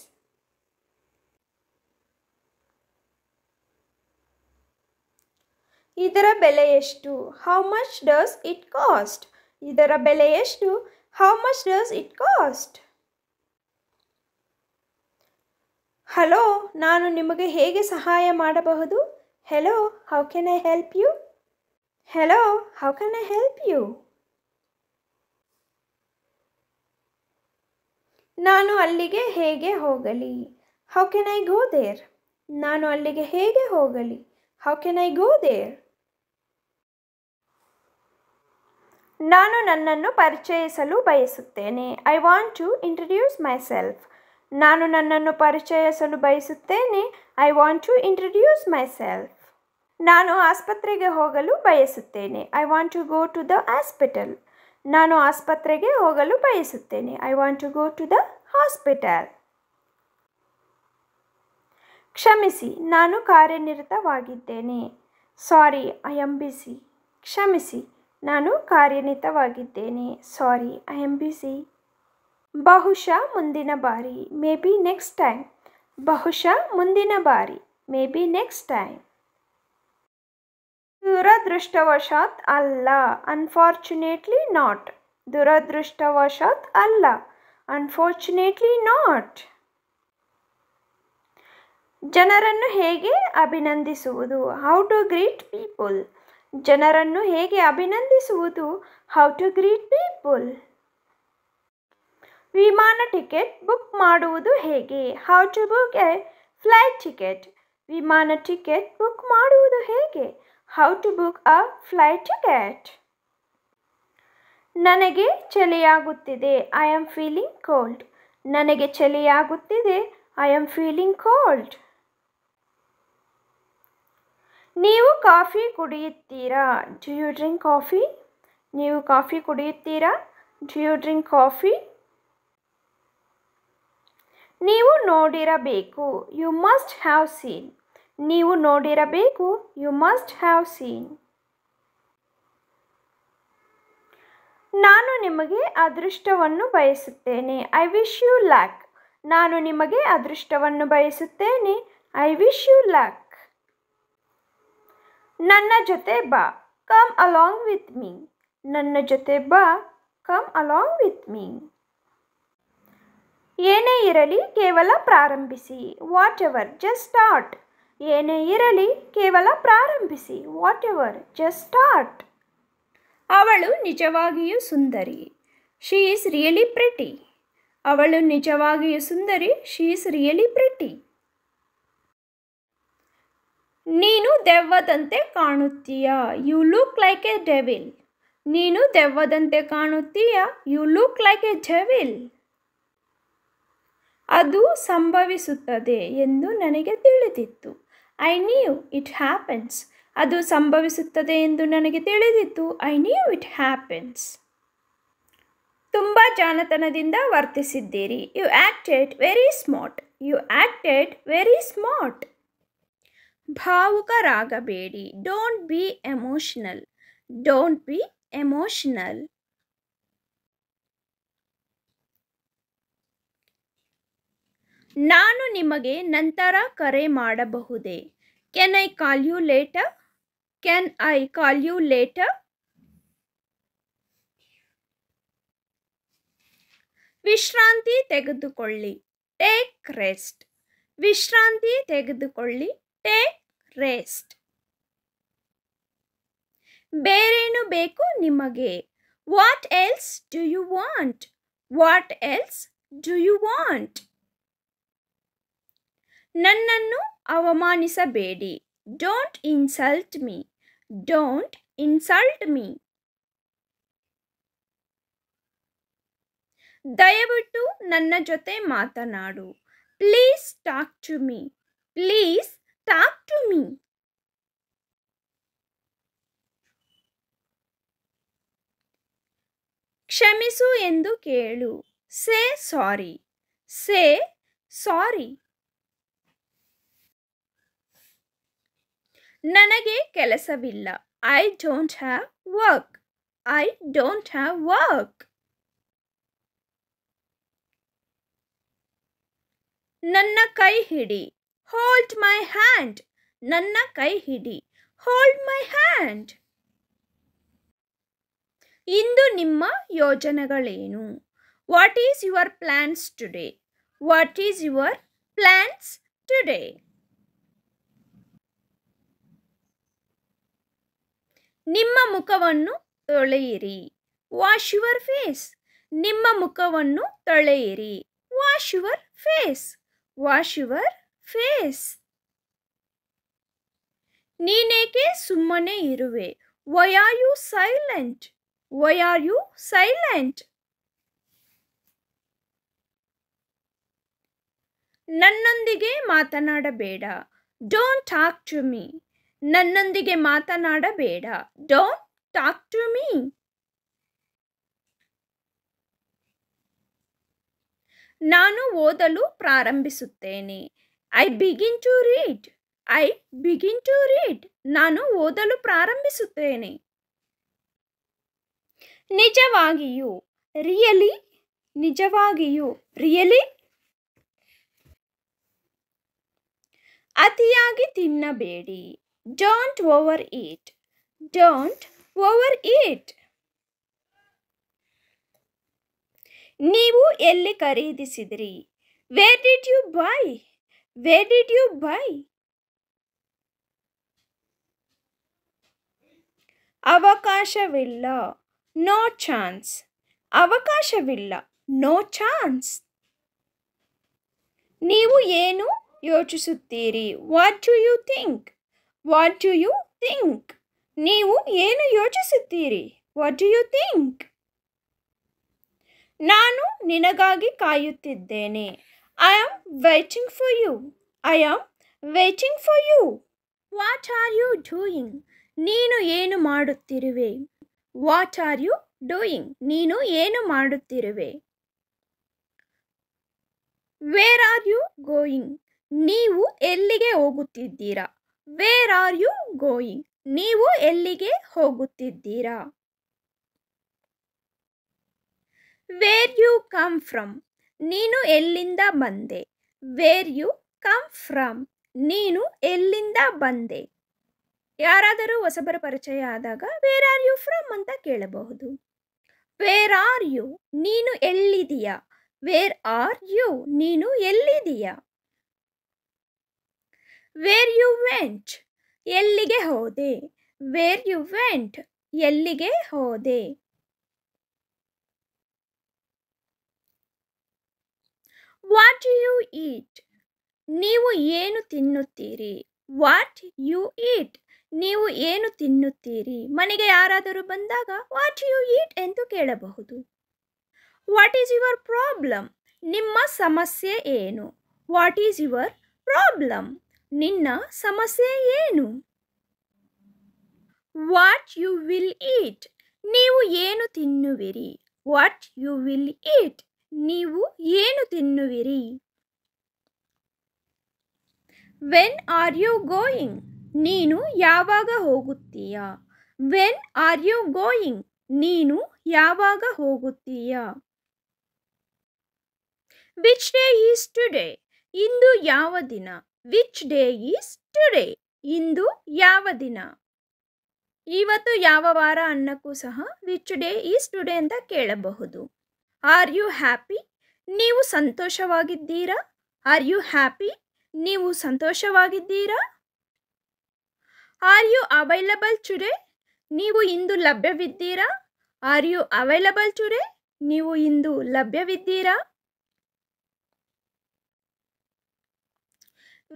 ಇದರ ಬೆಲೆ ಎಷ್ಟು how much does it cost ಇದರ ಬೆಲೆ ಎಷ್ಟು how much does it cost hello ನಾನು ನಿಮಗೆ ಹೇಗೆ ಸಹಾಯ ಮಾಡಬಹುದು hello how can I help you hello how can I help you ನಾನು ಅಲ್ಲಿಗೆ ಹೇಗೆ ಹೋಗಲಿ how can I go there ನಾನು ಅಲ್ಲಿಗೆ ಹೇಗೆ ಹೋಗಲಿ how can I go there ನಾನು ನನ್ನನ್ನು ಪರಿಚಯಿಸಲು ಬಯಸುತ್ತೇನೆ I want to introduce myself ನಾನು ನನ್ನನ್ನು ಪರಿಚಯಿಸಲು ಬಯಸುತ್ತೇನೆ I want to introduce myself ನಾನು ಆಸ್ಪತ್ರೆಗೆ ಹೋಗಲು ಬಯಸುತ್ತೇನೆ I want to go to the hospital ನಾನು ಆಸ್ಪತ್ರೆಗೆ ಹೋಗಲು ಬಯಸುತ್ತೇನೆ I want to go to the hospital ಕ್ಷಮಿಸಿ ನಾನು ಕಾರ್ಯನಿರತವಾಗಿದ್ದೇನೆ ಸಾರಿ ಐ ಆಮ್ ಬಿಸಿ ಕ್ಷಮಿಸಿ ನಾನು ಕಾರ್ಯನಿತವಾಗಿದ್ದೇನೆ ಸಾರಿ ಐ ಆಮ್ ಬಿಸಿ ಬಹುಶಃ ಮುಂದಿನ ಬಾರಿ ಮೇ ಬಿ ನೆಕ್ಸ್ಟ್ ಟೈಮ್ ಬಹುಶಃ ಮುಂದಿನ ಬಾರಿ ಮೇ ಬಿ ನೆಕ್ಸ್ಟ್ ಟೈಮ್ ದುರದೃಷ್ಟವಶಾತ್ ಅಲ್ಲ ಅನ್ಫಾರ್ಚುನೇಟ್ಲಿ ನಾಟ್ ದುರದೃಷ್ಟವಶಾತ್ ಅಲ್ಲ ಅನ್ಫಾರ್ಚುನೇಟ್ಲಿ ನಾಟ್ ಜನರನ್ನು ಹೇಗೆ ಅಭಿನಂದಿಸುವುದು ಹೌ ಟು ಗ್ರೀಟ್ ಪೀಪಲ್ ಜನರನ್ನು ಹೇಗೆ ಅಭಿನಂದಿಸುವುದು ಹೌ ಟು ಗ್ರೀಟ್ ಪೀಪಲ್ ವಿಮಾನ ಟಿಕೆಟ್ ಬುಕ್ ಮಾಡುವುದು ಹೇಗೆ how to book a flight ticket ವಿಮಾನ ಟಿಕೆಟ್ ಬುಕ್ ಮಾಡುವುದು ಹೇಗೆ how to book a flight ticket ನನಗೆ ಚಳಿಯಾಗುತ್ತಿದೆ ಐ ಆಮ್ ಫೀಲಿಂಗ್ ಕೋಲ್ಡ್ ನನಗೆ ಚಳಿಯಾಗುತ್ತಿದೆ ಐ ಆಮ್ ಫೀಲಿಂಗ್ ಕೋಲ್ಡ್ ನೀವು ಕಾಫಿ ಕುಡಿಯುತ್ತೀರಾ ಡು ಯು ಡ್ರಿಂಕ್ ಕಾಫಿ ನೀವು ಕಾಫಿ ಕುಡಿಯುತ್ತೀರಾ ಡು ಯು ಡ್ರಿಂಕ್ ಕಾಫಿ ನೀವು ನೋಡಿರಬೇಕು ಯು ಮಸ್ಟ್ ಹ್ಯಾವ್ ಸೀನ್ ನೀವು ನೋಡಿರಬೇಕು ಯು ಮಸ್ಟ್ ಹ್ಯಾವ್ ಸೀನ್ ನಾನು ನಿಮಗೆ ಅದೃಷ್ಟವನ್ನು ಬಯಸುತ್ತೇನೆ ಐ ವಿಶ್ ಯು ಲ್ಯಾಕ್ ನಾನು ನಿಮಗೆ ಅದೃಷ್ಟವನ್ನು ಬಯಸುತ್ತೇನೆ ಐ ವಿಶ್ ಯು ಲ್ಯಾಕ್ ನನ್ನ ಜೊತೆ ಬಾ ಕಮ್ ಅಲಾಂಗ್ ವಿತ್ ಮೀ ನನ್ನ ಜೊತೆ ಬಾ ಕಮ್ ಅಲಾಂಗ್ ವಿತ್ ಮೀ ಏನೇ ಇರಲಿ ಕೇವಲ ಪ್ರಾರಂಭಿಸಿ ವಾಟ್ ಎವರ್ ಜಸ್ಟ್ ಸ್ಟಾರ್ಟ್ ಏನೇ ಇರಲಿ ಕೇವಲ ಪ್ರಾರಂಭಿಸಿ ವಾಟ್ ಎವರ್ ಜಸ್ಟ್ ಸ್ಟಾರ್ಟ್ ಅವಳು ನಿಜವಾಗಿಯೂ ಸುಂದರಿ ಶಿ ಈಸ್ ರಿಯಲಿ ಪ್ರಿಟಿ ಅವಳು ನಿಜವಾಗಿಯೂ ಸುಂದರಿ ಶಿ ಈಸ್ ರಿಯಲಿ ಪ್ರಿಟಿ ನೀನು ದೆವ್ವದಂತೆ ಕಾಣುತ್ತೀಯ you look like a devil ನೀನು ದೆವ್ವದಂತೆ ಕಾಣುತ್ತೀಯ you look like a devil ಅದು ಸಂಭವಿಸುತ್ತದೆ ಎಂದು ನನಗೆ ತಿಳಿದಿತ್ತು ಐ ನ್ಯೂ ಇಟ್ ಹ್ಯಾಪನ್ಸ್ ಅದು ಸಂಭವಿಸುತ್ತದೆ ಎಂದು ನನಗೆ ತಿಳಿದಿತ್ತು ಐ ನ್ಯೂ ಇಟ್ ಹ್ಯಾಪನ್ಸ್ ತುಂಬ ಜಾಣತನದಿಂದ ವರ್ತಿಸಿದ್ದೀರಿ you acted very smart you acted very smart ಭಾವುಕರಾಗಬೇಡಿ don't be emotional don't be emotional ನಾನು ನಿಮಗೆ ನಂತರ ಕರೆ ಮಾಡಬಹುದೇ can I call you later can I call you later ವಿಶ್ರಾಂತಿ ತೆಗೆದುಕೊಳ್ಳಿ ಟೇಕ್ ರೆಸ್ಟ್ ವಿಶ್ರಾಂತಿ ತೆಗೆದುಕೊಳ್ಳಿ ಟೇಕ್ ರೆಸ್ಟ್ ಬೇರೇನು ಬೇಕು ನಿಮಗೆ what else do you want what else do you want ನನ್ನನ್ನು ಅವಮಾನಿಸಬೇಡಿ don't insult me don't insult me ದಯವಿಟ್ಟು ನನ್ನ ಜೊತೆ ಮಾತನಾಡು please talk to me please talk to me. ಕ್ಷಮಿಸು ಎಂದು ಕೇಳು ಸೇ ಸಾರಿ ಸೇ ಸಾರಿ ನನಗೆ ಕೆಲಸವಿಲ್ಲ I don't have work I don't have work ನನ್ನ ಕೈ ಹಿಡಿ ಹೋಲ್ಡ್ ಮೈ ಹ್ಯಾಂಡ್ ನನ್ನ ಕೈ ಹಿಡಿ ಹೋಲ್ಡ್ ಮೈ ಹ್ಯಾಂಡ್ ಇಂದು ನಿಮ್ಮ ಯೋಜನೆಗಳೇನು what is your plans today what is your plans today ನಿಮ್ಮ ಮುಖವನ್ನು ತೊಳೆಯಿರಿ ವಾಶ್ ಯುವರ್ ಫೇಸ್ ನಿಮ್ಮ ಮುಖವನ್ನು ತೊಳೆಯಿರಿ wash your face wash your face ನೀನೇಕೆ ಸುಮ್ಮನೆ ಇರುವೆ why are you silent why you silent ನನ್ನೊಂದಿಗೆ ಮಾತನಾಡಬೇಡ ಡೋಂಟ್ ಟಾಕ್ ಟು ಮೀ ನನ್ನೊಂದಿಗೆ ಮಾತನಾಡಬೇಡ ಡೋಂಟ್ ಟಾಕ್ ಟು ಮೀ ನಾನು ಓದಲು ಪ್ರಾರಂಭಿಸುತ್ತೇನೆ I begin to read I begin to read ನಾನು ಓದಲು ಪ್ರಾರಂಭಿಸುತ್ತೇನೆ ನಿಜವಾಗಿಯೂ ರಿಯಲಿ ನಿಜವಾಗಿಯೂ ರಿಯಲಿ ಅತಿಯಾಗಿ ತಿನ್ನಬೇಡಿ don't overeat don't overeat ನೀವು ಎಲ್ಲಿ ಖರೀದಿಸಿದ್ರಿ where did you buy Where did you buy? ಅವಕಾಶವಿಲ್ಲ ನೋ ಚಾನ್ಸ್ ಅವಕಾಶವಿಲ್ಲ ನೋ ಚಾನ್ಸ್ ನೀವು ಏನು ಯೋಚಿಸುತ್ತೀರಿ what you you think what you you think ನೀವು ಏನು ಯೋಚಿಸುತ್ತೀರಿ ವಾಟ್ ಯು ಯು ಥಿಂಕ್ ನಾನು ನಿನಗಾಗಿ ಕಾಯುತ್ತಿದ್ದೇನೆ I am waiting for you I am waiting for you what are you doing ನೀನು ಏನು ಮಾಡುತ್ತಿರುವೆ ವಾಟ್ ಆರ್ ಯು ಡೂಯಿಂಗ್ ನೀನು ಏನು ಮಾಡುತ್ತಿರುವೆ ವೇರ್ ಆರ್ ಯು ಗೋಯಿಂಗ್ ನೀವು ಎಲ್ಲಿಗೆ ಹೋಗುತ್ತಿದ್ದೀರಾ ವೇರ್ ಆರ್ ಯು ಗೋಯಿಂಗ್ ನೀವು ಎಲ್ಲಿಗೆ ಹೋಗುತ್ತಿದ್ದೀರಾ ವೇರ್ ಯು ಕಮ್ ಫ್ರಮ್ ನೀನು ಎಲ್ಲಿಂದ ಬಂದೆ ವೇರ್ ಯು ಕಮ್ ಫ್ರಮ್ ನೀನು ಎಲ್ಲಿಂದ ಬಂದೆ ಯಾರಾದರೂ ಹೊಸಬರ ಪರಿಚಯ ಆದಾಗ ವೇರ್ ಆರ್ ಯು ಫ್ರಮ್ ಅಂತ ಕೇಳಬಹುದು ವೇರ್ ಆರ್ ಯು ನೀನು ಎಲ್ಲಿದೀಯ ವೇರ್ ಆರ್ ಯು ನೀನು ಎಲ್ಲಿದ್ದೀಯ ವೇರ್ ಯು ವೆಂಟ್ ಎಲ್ಲಿಗೆ ಹೋದೆ ವೇರ್ ಯು ವೆಂಟ್ ಎಲ್ಲಿಗೆ ಹೋದೆ ವಾಟ್ ಯು ಈಟ್ ನೀವು ಏನು ತಿನ್ನುತ್ತೀರಿ ವಾಟ್ ಯು ಈಟ್ ನೀವು ಏನು ತಿನ್ನುತ್ತೀರಿ ಮನೆಗೆ ಯಾರಾದರೂ ಬಂದಾಗ ವಾಟ್ ಯು ಈಟ್ ಎಂದು ಕೇಳಬಹುದು ವಾಟ್ ಈಸ್ ಯುವರ್ ಪ್ರಾಬ್ಲಮ್ ನಿಮ್ಮ ಸಮಸ್ಯೆ ಏನು ವಾಟ್ ಈಸ್ ಯುವರ್ ಪ್ರಾಬ್ಲಮ್ ನಿನ್ನ ಸಮಸ್ಯೆ ಏನು ವಾಟ್ ಯು ವಿಲ್ ಈಟ್ ನೀವು ಏನು ತಿನ್ನುವಿರಿ ವಾಟ್ ಯು ವಿಲ್ ಈಟ್ ನೀವು ಏನು ತಿನ್ನುವಿರಿ ವೆನ್ ಆರ್ ಯು ಗೋಯಿಂಗ್ ನೀನು ಯಾವಾಗ ಹೋಗುತ್ತೀಯಾ ವೆನ್ ಆರ್ ಯು ಗೋಯಿಂಗ್ ನೀನು ಯಾವಾಗ ಹೋಗುತ್ತೀಯ ವಿಚ್ ಡೇ ಈಸ್ ಟುಡೇ ಇಂದು ಯಾವ ದಿನ ವಿಚ್ ಡೇ ಈಸ್ ಟುಡೇ ಇಂದು ಯಾವ ದಿನ ಇವತ್ತು ಯಾವ ವಾರ ಅನ್ನಕ್ಕೂ ಸಹ ವಿಚ್ ಡೇ ಈಸ್ ಟುಡೇ ಅಂತ ಕೇಳಬಹುದು ಆರ್ ಯು ಹ್ಯಾಪಿ ನೀವು ಸಂತೋಷವಾಗಿದ್ದೀರಾ ಆರ್ ಯು ಹ್ಯಾಪಿ ನೀವು ಸಂತೋಷವಾಗಿದ್ದೀರಾ ಆರ್ ಯು ಅವೈಲಬಲ್ ಚುರೆ ನೀವು ಇಂದು ಲಭ್ಯವಿದ್ದೀರಾ ಆರ್ ಯು ಅವೈಲಬಲ್ ಚುರೆ ನೀವು ಇಂದು ಲಭ್ಯವಿದ್ದೀರಾ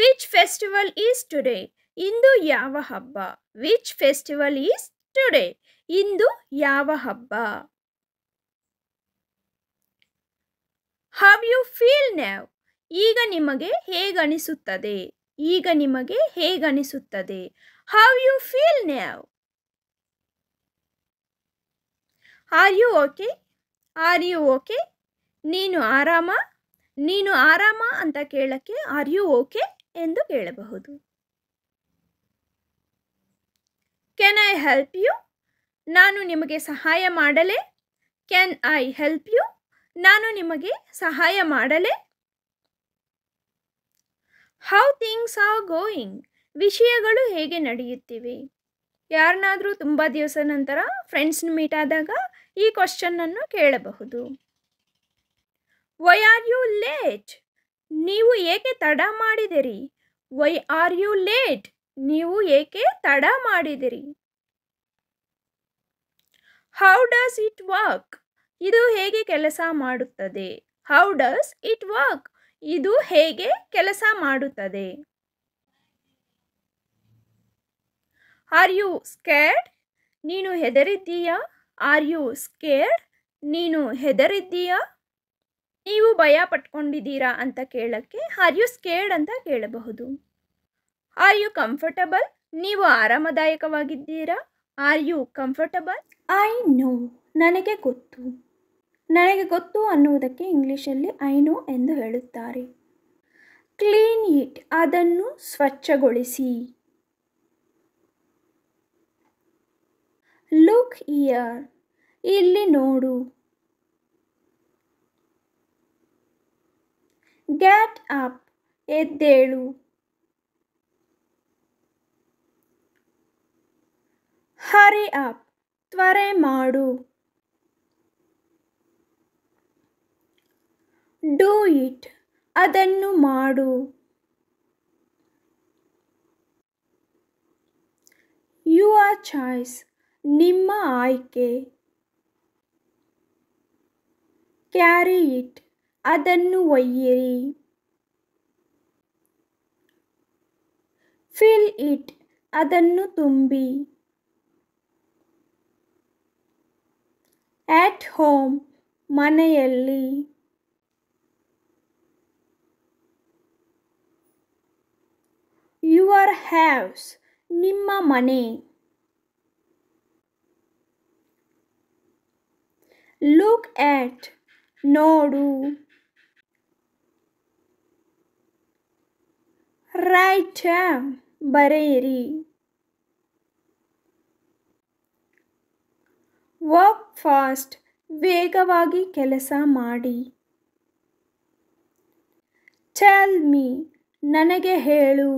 ವಿಚ್ ಫೆಸ್ಟಿವಲ್ ಈಸ್ ಟುಡೇ ಇಂದು ಯಾವ ಹಬ್ಬ ವಿಚ್ ಫೆಸ್ಟಿವಲ್ ಈಸ್ ಟುಡೇ ಇಂದು ಯಾವ ಹಬ್ಬ ಹೌ ಯು ಫೀಲ್ ನ್ಯಾವ್ ಈಗ ನಿಮಗೆ ಹೇಗನಿಸುತ್ತದೆ ಈಗ ನಿಮಗೆ ಹೇಗನಿಸುತ್ತದೆ how you feel now are you okay are you okay ನೀನು ಆರಾಮ ನೀನು ಆರಾಮ ಅಂತ ಕೇಳಕ್ಕೆ ಆರ್ ಯು ಓಕೆ ಎಂದು ಕೇಳಬಹುದು ಕ್ಯಾನ್ ಐ ಹೆಲ್ಪ್ ಯು ನಾನು ನಿಮಗೆ ಸಹಾಯ ಮಾಡಲೇ ಕ್ಯಾನ್ ಐ ಹೆಲ್ಪ್ ಯು ನಾನು ನಿಮಗೆ ಸಹಾಯ ಮಾಡಲೇ ಹೌ ಥಿಂಗ್ಸ್ ಆರ್ ಗೋಯಿಂಗ್ ವಿಷಯಗಳು ಹೇಗೆ ನಡೆಯುತ್ತಿವೆ ಯಾರನ್ನಾದರೂ ತುಂಬ ದಿವಸ ನಂತರ ಫ್ರೆಂಡ್ಸ್ ಮೀಟ್ ಆದಾಗ ಈ ಕ್ವಶನನ್ನು ಕೇಳಬಹುದು ವೈ ಆರ್ ಯು ಲೇಟ್ ನೀವು ಏಕೆ ತಡ ಮಾಡಿದಿರಿ ವೈ ಆರ್ ಯು ಲೇಟ್ ನೀವು ಏಕೆ ತಡ ಮಾಡಿದಿರಿ ಹೌ ಡಸ್ ಇಟ್ ವರ್ಕ್ ಇದು ಹೇಗೆ ಕೆಲಸ ಮಾಡುತ್ತದೆ ಹೌ ಡಸ್ ಇಟ್ ವರ್ಕ್ ಇದು ಹೇಗೆ ಕೆಲಸ ಮಾಡುತ್ತದೆ ಆರ್ ಯು ಸ್ಕೇರ್ಡ್ ನೀನು ಹೆದರಿದ್ದೀಯಾ ಆರ್ ಯು ಸ್ಕೇರ್ಡ್ ನೀನು ಹೆದರಿದ್ದೀಯಾ ನೀವು ಭಯ ಪಟ್ಕೊಂಡಿದ್ದೀರಾ ಅಂತ ಕೇಳಕ್ಕೆ ಆರ್ ಯು ಸ್ಕೇರ್ಡ್ ಅಂತ ಕೇಳಬಹುದು ಆರ್ ಯು ಕಂಫರ್ಟಬಲ್ ನೀವು ಆರಾಮದಾಯಕವಾಗಿದ್ದೀರಾ are you comfortable I know ನನಗೆ ಗೊತ್ತು ನನಗೆ ಗೊತ್ತು ಅನ್ನುವುದಕ್ಕೆ ಇಂಗ್ಲೀಷಲ್ಲಿ ಐನೋ ಎಂದು ಹೇಳುತ್ತಾರೆ ಕ್ಲೀನ್ ಇಟ್ ಅದನ್ನು ಸ್ವಚ್ಛಗೊಳಿಸಿ ಲುಕ್ ಇಯರ್ ಇಲ್ಲಿ ನೋಡು ಗ್ಯಾಟ್ ಅಪ್ ಎದ್ದೇಳು ಹರಿ ಅಪ್ ತ್ವರೆ ಮಾಡು ಡೂ ಇಟ್ ಅದನ್ನು ಮಾಡು ಯು ಆ ಚಾಯ್ಸ್ ನಿಮ್ಮ ಆಯ್ಕೆ ಕ್ಯಾರಿ ಇಟ್ ಅದನ್ನು ಒಯ್ಯಿರಿ ಫಿಲ್ ಇಟ್ ಅದನ್ನು ತುಂಬಿ ಆಟ್ ಹೋಮ್ ಮನೆಯಲ್ಲಿ ಯುವರ್ ಹ್ಯಾವ್ಸ್ ನಿಮ್ಮ ಮನೆ ಲುಕ್ ಆಟ್ ನೋಡು ರೈಟ್ ಬರೆಯಿರಿ ವರ್ಕ್ ಫಾಸ್ಟ್ ವೇಗವಾಗಿ ಕೆಲಸ ಮಾಡಿ ಟೆಲ್ ಮೀ ನನಗೆ ಹೇಳು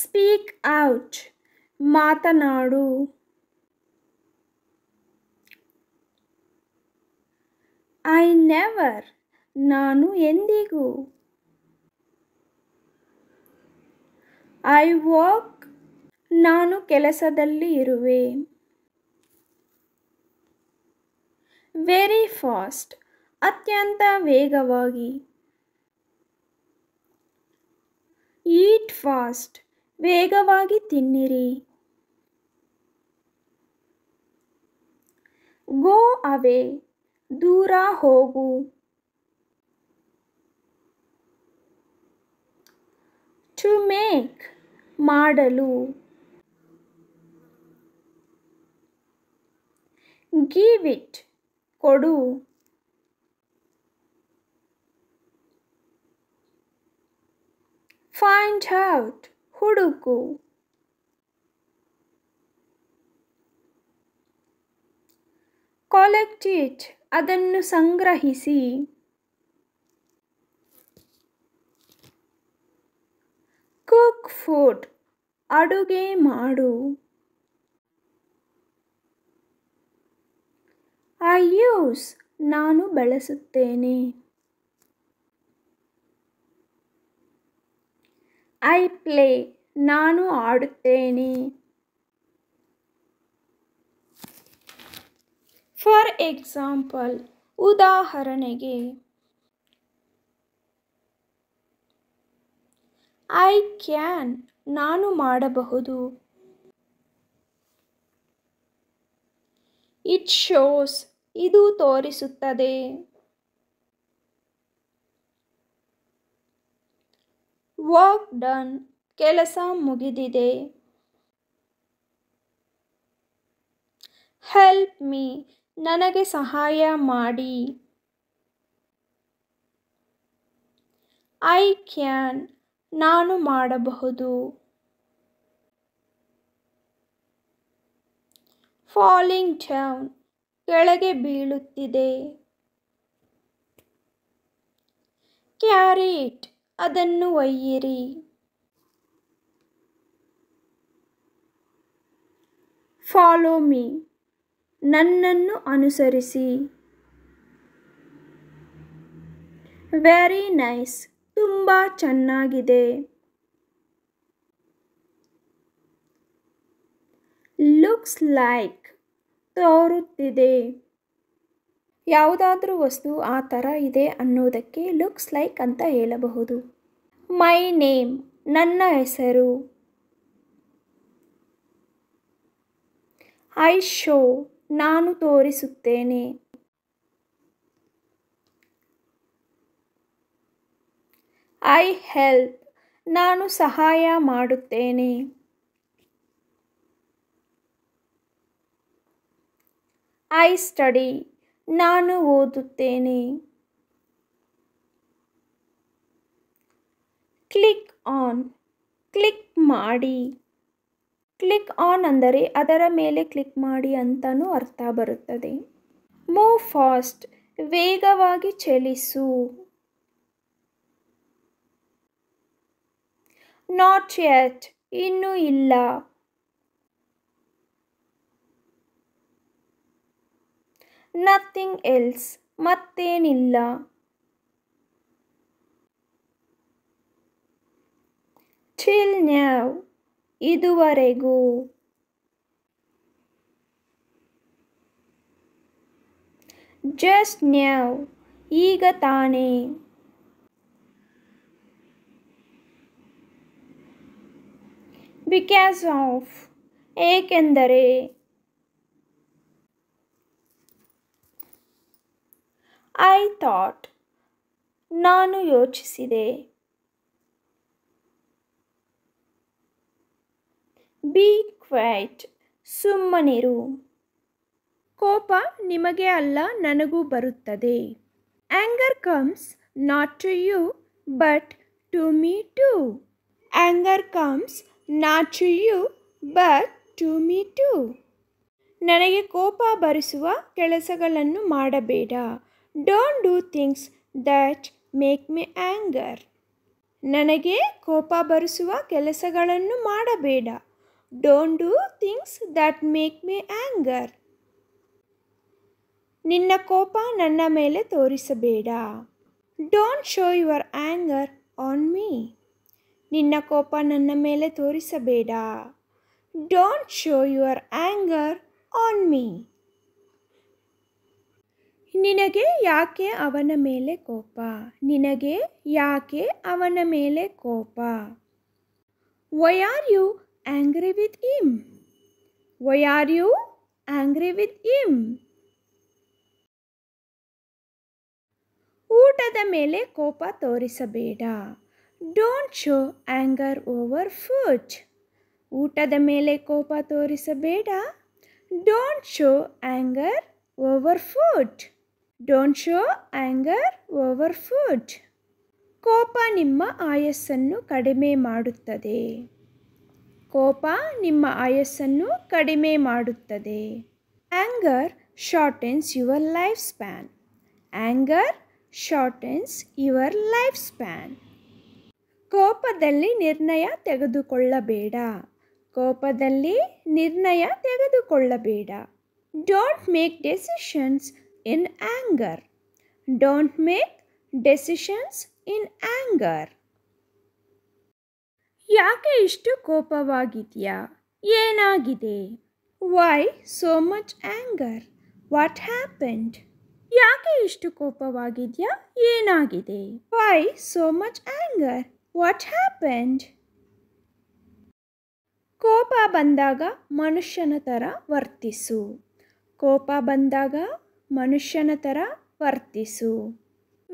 ಸ್ಪೀಕ್ ಔಟ್ ಮಾತನಾಡು ಐ ನೆವರ್ ನಾನು ಎಂದಿಗೂ ಐ ವಾಕ್ ನಾನು ಕೆಲಸದಲ್ಲಿ ಇರುವೆ ವೆರಿ ಫಾಸ್ಟ್ ಅತ್ಯಂತ ವೇಗವಾಗಿ ಈಟ್ ಫಾಸ್ಟ್ ವೇಗವಾಗಿ ತಿನ್ನಿರಿ ಗೋ ಅವೇ ದೂರ ಹೋಗು ಟು ಮೇಕ್ ಮಾಡಲು ಗಿವ್ ಇಟ್ ಕೊಡು ಫೈಂಡ್ ಔಟ್ ಹುಡುಕು ಕಾಲೆಕ್ಟ್ ಇಟ್ ಅದನ್ನು ಸಂಗ್ರಹಿಸಿ ಕುಕ್ ಫುಡ್ ಅಡುಗೆ ಮಾಡು ಐ ಯೂಸ್ ನಾನು ಬಳಸುತ್ತೇನೆ ಐ ಪ್ಲೇ ನಾನು ಆಡುತ್ತೇನೆ ಫಾರ್ ಎಕ್ಸಾಂಪಲ್ ಉದಾಹರಣೆಗೆ ಐ ಕ್ಯಾನ್ ನಾನು ಮಾಡಬಹುದು ಇಟ್ ಶೋಸ್ ಇದು ತೋರಿಸುತ್ತದೆ ವರ್ಕ್ ಡನ್ ಕೆಲಸ ಮುಗಿದಿದೆ ಹೆಲ್ಪ್ ಮೀ ನನಗೆ ಸಹಾಯ ಮಾಡಿ ಐ ಕ್ಯಾನ್ ನಾನು ಮಾಡಬಹುದು ಫಾಲಿಂಗ್ ಡೌನ್ ಕೆಳಗೆ ಬೀಳುತ್ತಿದೆ ಕ್ಯಾರಿಟ್ ಅದನ್ನು ಒಯ್ಯಿರಿ ಫಾಲೋ ಮೀ ನನ್ನನ್ನು ಅನುಸರಿಸಿ ವೆರಿ ನೈಸ್ ತುಂಬ ಚೆನ್ನಾಗಿದೆ ಲುಕ್ಸ್ ಲೈಕ್ ತೋರುತ್ತಿದೆ ಯಾವುದಾದ್ರೂ ವಸ್ತು ಆ ಥರ ಇದೆ ಅನ್ನೋದಕ್ಕೆ ಲುಕ್ಸ್ ಲೈಕ್ ಅಂತ ಹೇಳಬಹುದು ಮೈ ನೇಮ್ ನನ್ನ ಹೆಸರು ಐ ಶೋ ನಾನು ತೋರಿಸುತ್ತೇನೆ ಐ ಹೆಲ್ಪ್ ನಾನು ಸಹಾಯ ಮಾಡುತ್ತೇನೆ ಐ ಸ್ಟಡಿ ನಾನು ಓದುತ್ತೇನೆ ಕ್ಲಿಕ್ ಆನ್ ಕ್ಲಿಕ್ ಮಾಡಿ ಕ್ಲಿಕ್ ಆನ್ ಅಂದರೆ ಅದರ ಮೇಲೆ ಕ್ಲಿಕ್ ಮಾಡಿ ಅಂತಲೂ ಅರ್ಥ ಬರುತ್ತದೆ ಮೂವ್ ಫಾಸ್ಟ್ ವೇಗವಾಗಿ ಚಲಿಸು ನಾಟ್ ಯಟ್ ಇನ್ನೂ ಇಲ್ಲ ನಥಿಂಗ್ ಎಲ್ಸ್ ಮತ್ತೇನಿಲ್ಲ ಟಿಲ್ ನ್ಯಾವ್ ಇದುವರೆಗೂ ಜಸ್ಟ್ ನ್ಯಾವ್ ಈಗ ತಾನೇ ಬಿಕಾಸ್ ಆಫ್ ಏಕೆಂದರೆ ಐ ಥಾಟ್ ನಾನು ಯೋಚಿಸಿದೆ ಬಿ ಕ್ವೈಟ್ ಸುಮ್ಮನಿರು ಕೋಪ ನಿಮಗೆ ಅಲ್ಲ ನನಗೂ ಬರುತ್ತದೆ anger comes not to you but to me to anger comes not to you but to me to ನನಗೆ ಕೋಪ ಬರಿಸುವ ಕೆಲಸಗಳನ್ನು ಮಾಡಬೇಡ don't do things that make me anger ನನಗೆ ಕೋಪ ಬರಿಸುವ ಕೆಲಸಗಳನ್ನು ಮಾಡಬೇಡ Don't do things that make me anger. Ninna kopa nanna mele sabeda. Don't show your anger on me. Ninna kopa nanna mele sabeda. Don't show your anger on me. Ninage ke avana mele kopa. Ninage ke avana mele kopa. Why are you angry with him? Why are you angry with him? ಊಟದ ಮೇಲೆ ಕೋಪ ತೋರಿಸಬೇಡ don't show anger over food ಊಟದ ಮೇಲೆ ಕೋಪ ತೋರಿಸಬೇಡ don't show anger over food don't show anger over food ಕೋಪ ನಿಮ್ಮ ಆಯಸ್ಸನ್ನು ಕಡಿಮೆ ಮಾಡುತ್ತದೆ ಕೋಪ ನಿಮ್ಮ ಆಯಸ್ಸನ್ನು ಕಡಿಮೆ ಮಾಡುತ್ತದೆ anger shortens your life span anger shortens your life span ಕೋಪದಲ್ಲಿ ನಿರ್ಣಯ ತೆಗೆದುಕೊಳ್ಳಬೇಡ ಕೋಪದಲ್ಲಿ ನಿರ್ಣಯ ತೆಗೆದುಕೊಳ್ಳಬೇಡ don't make decisions in anger don't make decisions in anger ಯಾಕೆ ಇಷ್ಟು ಕೋಪವಾಗಿದೆಯಾ ಏನಾಗಿದೆ why so much anger what happened ಯಾಕೆ ಇಷ್ಟು ಕೋಪವಾಗಿದೆಯಾ ಏನಾಗಿದೆ why so much anger what happened ಕೋಪ ಬಂದಾಗ ಮನುಷ್ಯನ ಥರ ವರ್ತಿಸು ಕೋಪ ಬಂದಾಗ ಮನುಷ್ಯನ ಥರ ವರ್ತಿಸು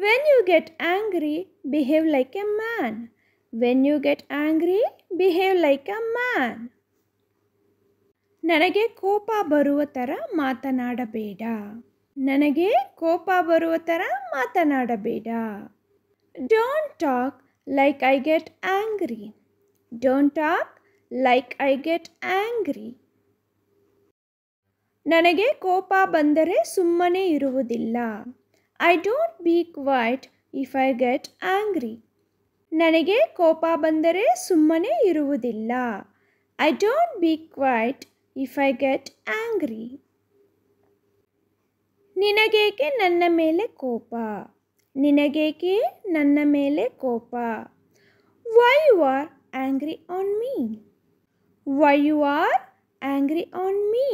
when you get angry behave like a man when you get angry behave like a man ನನಗೆ ಕೋಪ ಬರುವ ಥರ ಮಾತನಾಡಬೇಡ ನನಗೆ ಕೋಪ ಬರುವ ಥರ ಮಾತನಾಡಬೇಡ don't talk like I get angry don't talk like I get angry ನನಗೆ ಕೋಪ ಬಂದರೆ ಸುಮ್ಮನೆ ಇರುವುದಿಲ್ಲ I don't be quiet if I get angry ನನಗೆ ಕೋಪ ಬಂದರೆ ಸುಮ್ಮನೆ ಇರುವುದಿಲ್ಲ I don't be quiet if I get angry ನಿನಗೇಕೆ ನನ್ನ ಮೇಲೆ ಕೋಪ ನಿನಗೇಕೆ ನನ್ನ ಮೇಲೆ ಕೋಪ why you are angry on me why you are angry on me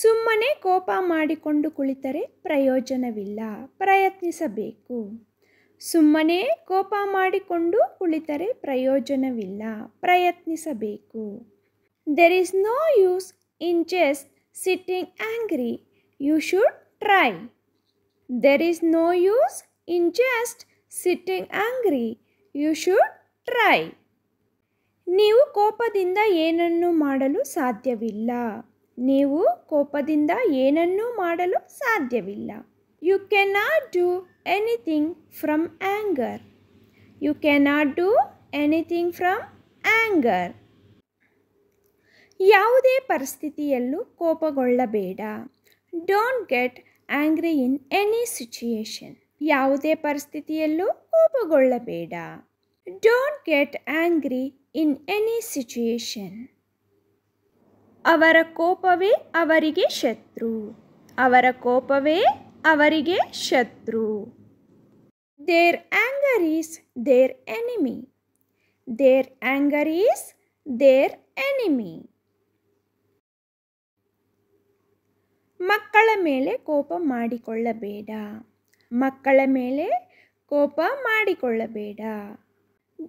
ಸುಮ್ಮನೆ ಕೋಪ ಮಾಡಿಕೊಂಡು ಕುಳಿತರೆ ಪ್ರಯೋಜನವಿಲ್ಲ ಪ್ರಯತ್ನಿಸಬೇಕು ಸುಮ್ಮನೆ ಕೋಪ ಮಾಡಿಕೊಂಡು ಕುಳಿತರೆ ಪ್ರಯೋಜನವಿಲ್ಲ ಪ್ರಯತ್ನಿಸಬೇಕು there is no use in just sitting angry you should try there is no use in just sitting angry you should try ನೀವು ಕೋಪದಿಂದ ಏನನ್ನು ಮಾಡಲು ಸಾಧ್ಯವಿಲ್ಲ ನೀವು ಕೋಪದಿಂದ ಏನನ್ನೂ ಮಾಡಲು ಸಾಧ್ಯವಿಲ್ಲ you cannot do anything from anger you cannot do anything from anger ಯಾವುದೇ ಪರಿಸ್ಥಿತಿಯಲ್ಲೂ ಕೋಪಗೊಳ್ಳಬೇಡ don't get angry in any situation ಯಾವುದೇ ಪರಿಸ್ಥಿತಿಯಲ್ಲೂ ಕೋಪಗೊಳ್ಳಬೇಡ don't get angry in any situation ಅವರ ಕೋಪವೇ ಅವರಿಗೆ ಶತ್ರು ಅವರ ಕೋಪವೇ ಅವರಿಗೆ ಶತ್ರು their anger is their enemy their anger is their enemy ಮಕ್ಕಳ ಮೇಲೆ ಕೋಪ ಮಾಡಿಕೊಳ್ಳಬೇಡ ಮಕ್ಕಳ ಮೇಲೆ ಕೋಪ ಮಾಡಿಕೊಳ್ಳಬೇಡ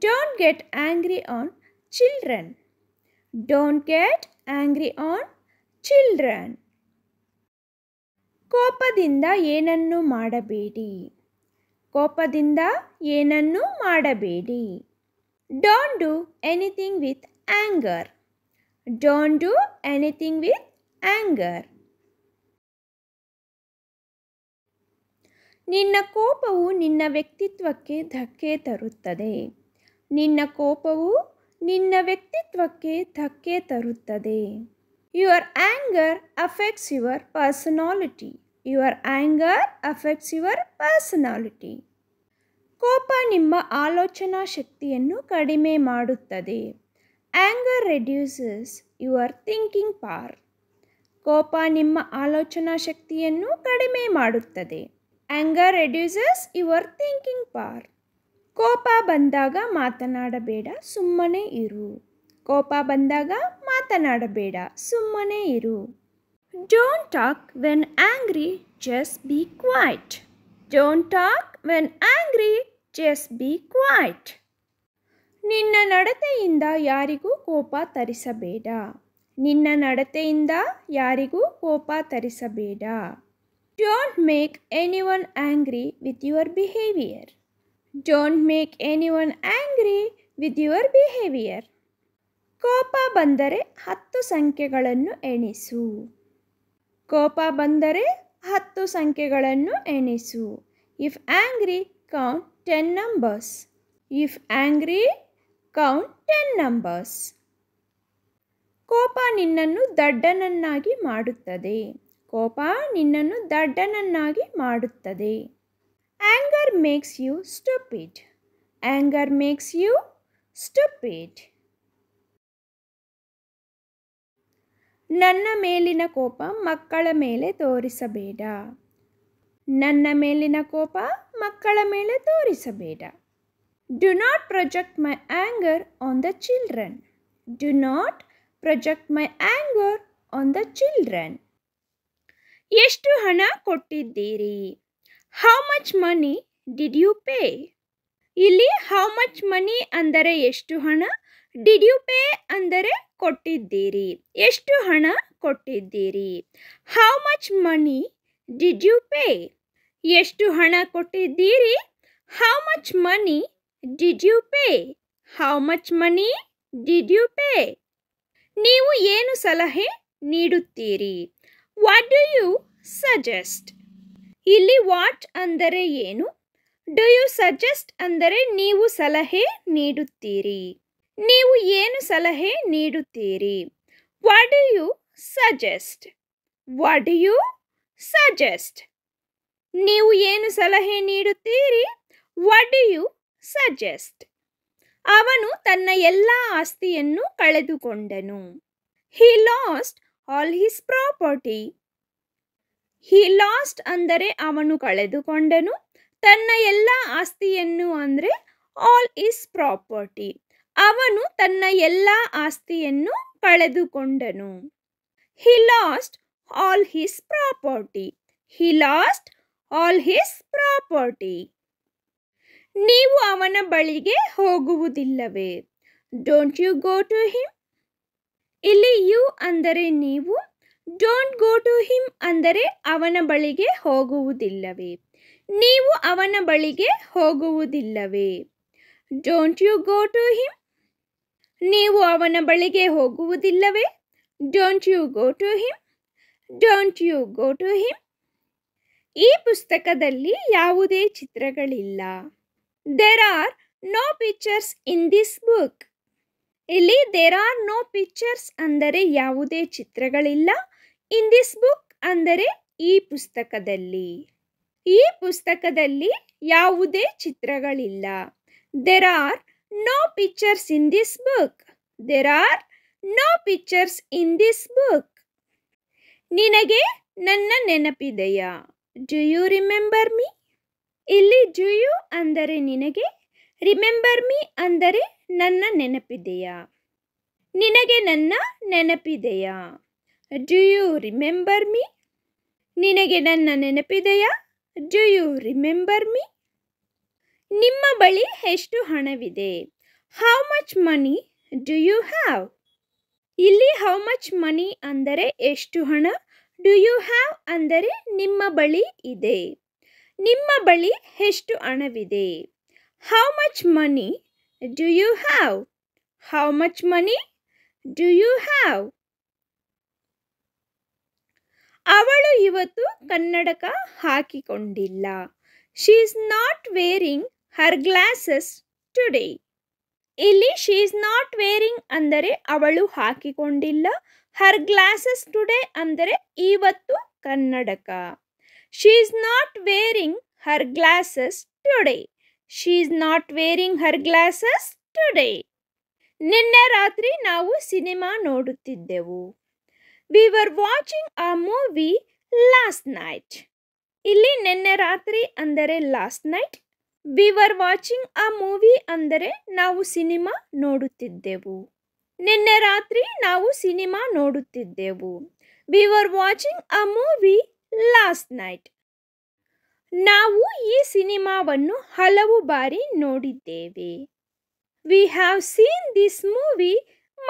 don't get angry on children don't get angry on children ಕೋಪದಿಂದ ಏನನ್ನು ಮಾಡಬೇಡಿ ಕೋಪದಿಂದ ಏನನ್ನು ಮಾಡಬೇಡಿ don't do anything with anger don't do anything with anger ನಿನ್ನ ಕೋಪವು ನಿನ್ನ ವ್ಯಕ್ತಿತ್ವಕ್ಕೆ ಧಕ್ಕೆ ತರುತ್ತದೆ ನಿನ್ನ ಕೋಪವು ನಿನ್ನ ವ್ಯಕ್ತಿತ್ವಕ್ಕೆ ಧಕ್ಕೆ ತರುತ್ತದೆ your anger affects your personality your anger affects your personality ಕೋಪ ನಿಮ್ಮ ಆಲೋಚನಾ ಶಕ್ತಿಯನ್ನು ಕಡಿಮೆ ಮಾಡುತ್ತದೆ ಆ್ಯಂಗರ್ ರೆಡ್ಯೂಸಸ್ ಯುವರ್ ಥಿಂಕಿಂಗ್ ಪಾರ್ ಕೋಪ ನಿಮ್ಮ ಆಲೋಚನಾ ಶಕ್ತಿಯನ್ನು ಕಡಿಮೆ ಮಾಡುತ್ತದೆ ಆ್ಯಂಗರ್ ರೆಡ್ಯೂಸಸ್ ಯುವರ್ ಥಿಂಕಿಂಗ್ ಪಾರ್ ಕೋಪ ಬಂದಾಗ ಮಾತನಾಡಬೇಡ ಸುಮ್ಮನೆ ಇರು ಕೋಪ ಬಂದಾಗ ಮಾತನಾಡಬೇಡ ಸುಮ್ಮನೆ ಇರು don't talk when angry just be quiet don't talk when angry just be quiet ನಿನ್ನ ನಡತೆಯಿಂದ ಯಾರಿಗೂ ಕೋಪ ತರಿಸಬೇಡ ನಿನ್ನ ನಡತೆಯಿಂದ ಯಾರಿಗೂ ಕೋಪ ತರಿಸಬೇಡ don't make anyone angry with your behaviour make make one angry with your behaviour ಕೋಪ ಬಂದರೆ ಹತ್ತು ಸಂಖ್ಯೆಗಳನ್ನು ಎಣಿಸು ಕೋಪ ಬಂದರೆ ಹತ್ತು ಸಂಖ್ಯೆಗಳನ್ನು ಎಣಿಸು if angry count ten numbers if angry count ten numbers ಕೋಪ ನಿನ್ನನ್ನು ದಡ್ಡನನ್ನಾಗಿ ಮಾಡುತ್ತದೆ ಕೋಪ ನಿನ್ನನ್ನು ದಡ್ಡನನ್ನಾಗಿ ಮಾಡುತ್ತದೆ Anger makes you stupid. Anger makes you stupid. ನನ್ನ ಮೇಲಿನ ಕೋಪ ಮಕ್ಕಳ ಮೇಲೆ ತೋರಿಸಬೇಡ ನನ್ನ ಮೇಲಿನ ಕೋಪ ಮಕ್ಕಳ ಮೇಲೆ ತೋರಿಸಬೇಡ do not project my anger on the children do not project my anger on the children ಎಷ್ಟು ಹಣ ಕೊಟ್ಟಿದ್ದೀರಿ how much money did you pay ಇಲ್ಲಿ ಹೌ ಮಚ್ ಮನಿ ಅಂದರೆ ಎಷ್ಟು ಹಣ ಡಿಡ್ ಯು ಪೇ ಅಂದರೆ ಕೊಟ್ಟಿದ್ದೀರಿ ಎಷ್ಟು ಹಣ ಕೊಟ್ಟಿದ್ದೀರಿ how much money did you pay ಎಷ್ಟು ಹಣ ಕೊಟ್ಟಿದ್ದೀರಿ how much money did you pay how much money did you pay ನೀವು ಏನು ಸಲಹೆ ನೀಡುತ್ತೀರಿ ವಾಟ್ ಡು ಯು ಸಜೆಸ್ಟ್ ಇಲ್ಲಿ ವಾಟ್ ಅಂದರೆ ಏನು ಡು ಯು ಸಜೆಸ್ಟ್ ಅಂದರೆ ನೀವು ಸಲಹೆ ನೀಡುತ್ತೀರಿ ನೀವು ಏನು ಸಲಹೆ ನೀಡುತ್ತೀರಿ what do you suggest what do you suggest ನೀವು ಏನು ಸಲಹೆ ನೀಡುತ್ತೀರಿ ವಾಟ್ ಡು ಯು ಸಜೆಸ್ಟ್ ಅವನು ತನ್ನ ಎಲ್ಲ ಆಸ್ತಿಯನ್ನು ಕಳೆದುಕೊಂಡನು he lost all his property he lost ಅಂದರೆ ಅವನು ಕಳೆದುಕೊಂಡನು ತನ್ನ ಎಲ್ಲ ಆಸ್ತಿಯನ್ನು ಅಂದರೆ ಆಲ್ ಇಸ್ ಪ್ರಾಪರ್ಟಿ ಅವನು ತನ್ನ ಎಲ್ಲ ಆಸ್ತಿಯನ್ನು ಕಳೆದುಕೊಂಡನು he lost all his property he lost all his property ನೀವು ಅವನ ಬಳಿಗೆ ಹೋಗುವುದಿಲ್ಲವೇ don't you go to him ಇಲ್ಲಿ ಯು ಅಂದರೆ ನೀವು ಡೋಂಟ್ ಗೋ ಟು ಹಿಮ್ ಅಂದರೆ ಅವನ ಬಳಿಗೆ ಹೋಗುವುದಿಲ್ಲವೇ ನೀವು ಅವನ ಬಳಿಗೆ ಹೋಗುವುದಿಲ್ಲವೇ don't you go to him ನೀವು ಅವನ ಬಳಿಗೆ ಹೋಗುವುದಿಲ್ಲವೇ don't you go to him don't you go to him ಈ ಪುಸ್ತಕದಲ್ಲಿ ಯಾವುದೇ ಚಿತ್ರಗಳಿಲ್ಲ there are no pictures in this book ಇಲ್ಲಿ ದೇರ್ ಆರ್ ನೋ ಪಿಕ್ಚರ್ಸ್ ಅಂದರೆ ಯಾವುದೇ ಚಿತ್ರಗಳಿಲ್ಲ ಇನ್ ದಿಸ್ ಬುಕ್ ಅಂದರೆ ಈ ಪುಸ್ತಕದಲ್ಲಿ ಈ ಪುಸ್ತಕದಲ್ಲಿ ಯಾವುದೇ ಚಿತ್ರಗಳಿಲ್ಲ there are no pictures in this book there are no pictures in this book ನಿನಗೆ ನನ್ನ ನೆನಪಿದೆಯಾ ಡು ಯು ರಿಮೆಂಬರ್ ಮೀ ಇಲ್ಲಿ ಡು ಯು ಅಂದರೆ ನಿನಗೆ ರಿಮೆಂಬರ್ ಮೀ ಅಂದರೆ ನನ್ನ ನೆನಪಿದೆಯಾ ನಿನಗೆ ನನ್ನ ನೆನಪಿದೆಯಾ ಡು ಯು ರಿಮೆಂಬರ್ ಮೀ ನಿನಗೆ ನನ್ನ ನೆನಪಿದೆಯಾ ಡು ಯು ರಿಮೆಂಬರ್ ಮೀ ನಿಮ್ಮ ಬಳಿ ಎಷ್ಟು ಹಣವಿದೆ how much money do you have ಇಲ್ಲಿ ಹೌ ಮಚ್ ಮನಿ ಅಂದರೆ ಎಷ್ಟು ಹಣ ಡು ಯು ಹ್ಯಾವ್ ಅಂದರೆ ನಿಮ್ಮ ಬಳಿ ಇದೆ ನಿಮ್ಮ ಬಳಿ ಎಷ್ಟು ಹಣವಿದೆ how much money do you have how much money do you have ಅವಳು ಇವತ್ತು ಕನ್ನಡಕ ಹಾಕಿಕೊಂಡಿಲ್ಲ she is not wearing her glasses today ಇಲ್ಲಿ ಶಿ ಈಸ್ ನಾಟ್ ವೇರಿಂಗ್ ಅಂದರೆ ಅವಳು ಹಾಕಿಕೊಂಡಿಲ್ಲ ಹರ್ ಗ್ಲಾಸಸ್ ಟುಡೇ ಅಂದರೆ ಇವತ್ತು ಕನ್ನಡಕ she is not wearing her glasses today she is not wearing her glasses today ನಿನ್ನೆ ರಾತ್ರಿ ನಾವು ಸಿನಿಮಾ ನೋಡುತ್ತಿದ್ದೆವು we were watching a movie last night ಇಲ್ಲಿ ನಿನ್ನೆ ರಾತ್ರಿ ಅಂದರೆ last night we were watching a movie ಅಂದರೆ ನಾವು ಸಿನಿಮಾ ನೋಡುತ್ತಿದ್ದೆವು ನಿನ್ನೆ ರಾತ್ರಿ ನಾವು ಸಿನಿಮಾ ನೋಡುತ್ತಿದ್ದೆವು we were watching a movie last night ನಾವು ಈ ಸಿನಿಮಾವನ್ನು ಹಲವು ಬಾರಿ ನೋಡಿದ್ದೇವೆ we have seen this movie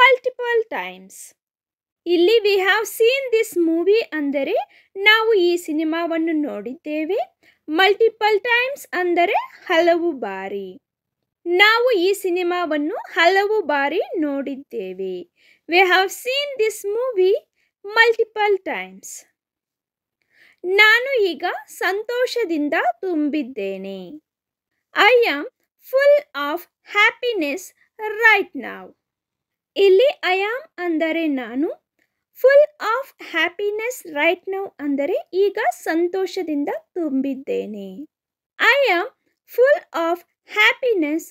multiple times ಇಲ್ಲಿ we have seen this movie ಅಂದರೆ ನಾವು ಈ ಸಿನಿಮಾವನ್ನು ನೋಡಿದ್ದೇವೆ ಮಲ್ಟಿಪಲ್ ಟೈಮ್ಸ್ ಅಂದರೆ ಹಲವು ಬಾರಿ ನಾವು ಈ ಸಿನಿಮಾವನ್ನು ಹಲವು ಬಾರಿ ನೋಡಿದ್ದೇವೆ we have seen this movie multiple times ನಾನು ಈಗ ಸಂತೋಷದಿಂದ ತುಂಬಿದ್ದೇನೆ I am full of happiness right now ಇಲ್ಲಿ ಐ ಆಮ್ ಅಂದರೆ ನಾನು full of happiness right now ಅಂದರೆ ಈಗ ಸಂತೋಷದಿಂದ ತುಂಬಿದ್ದೇನೆ I am full of happiness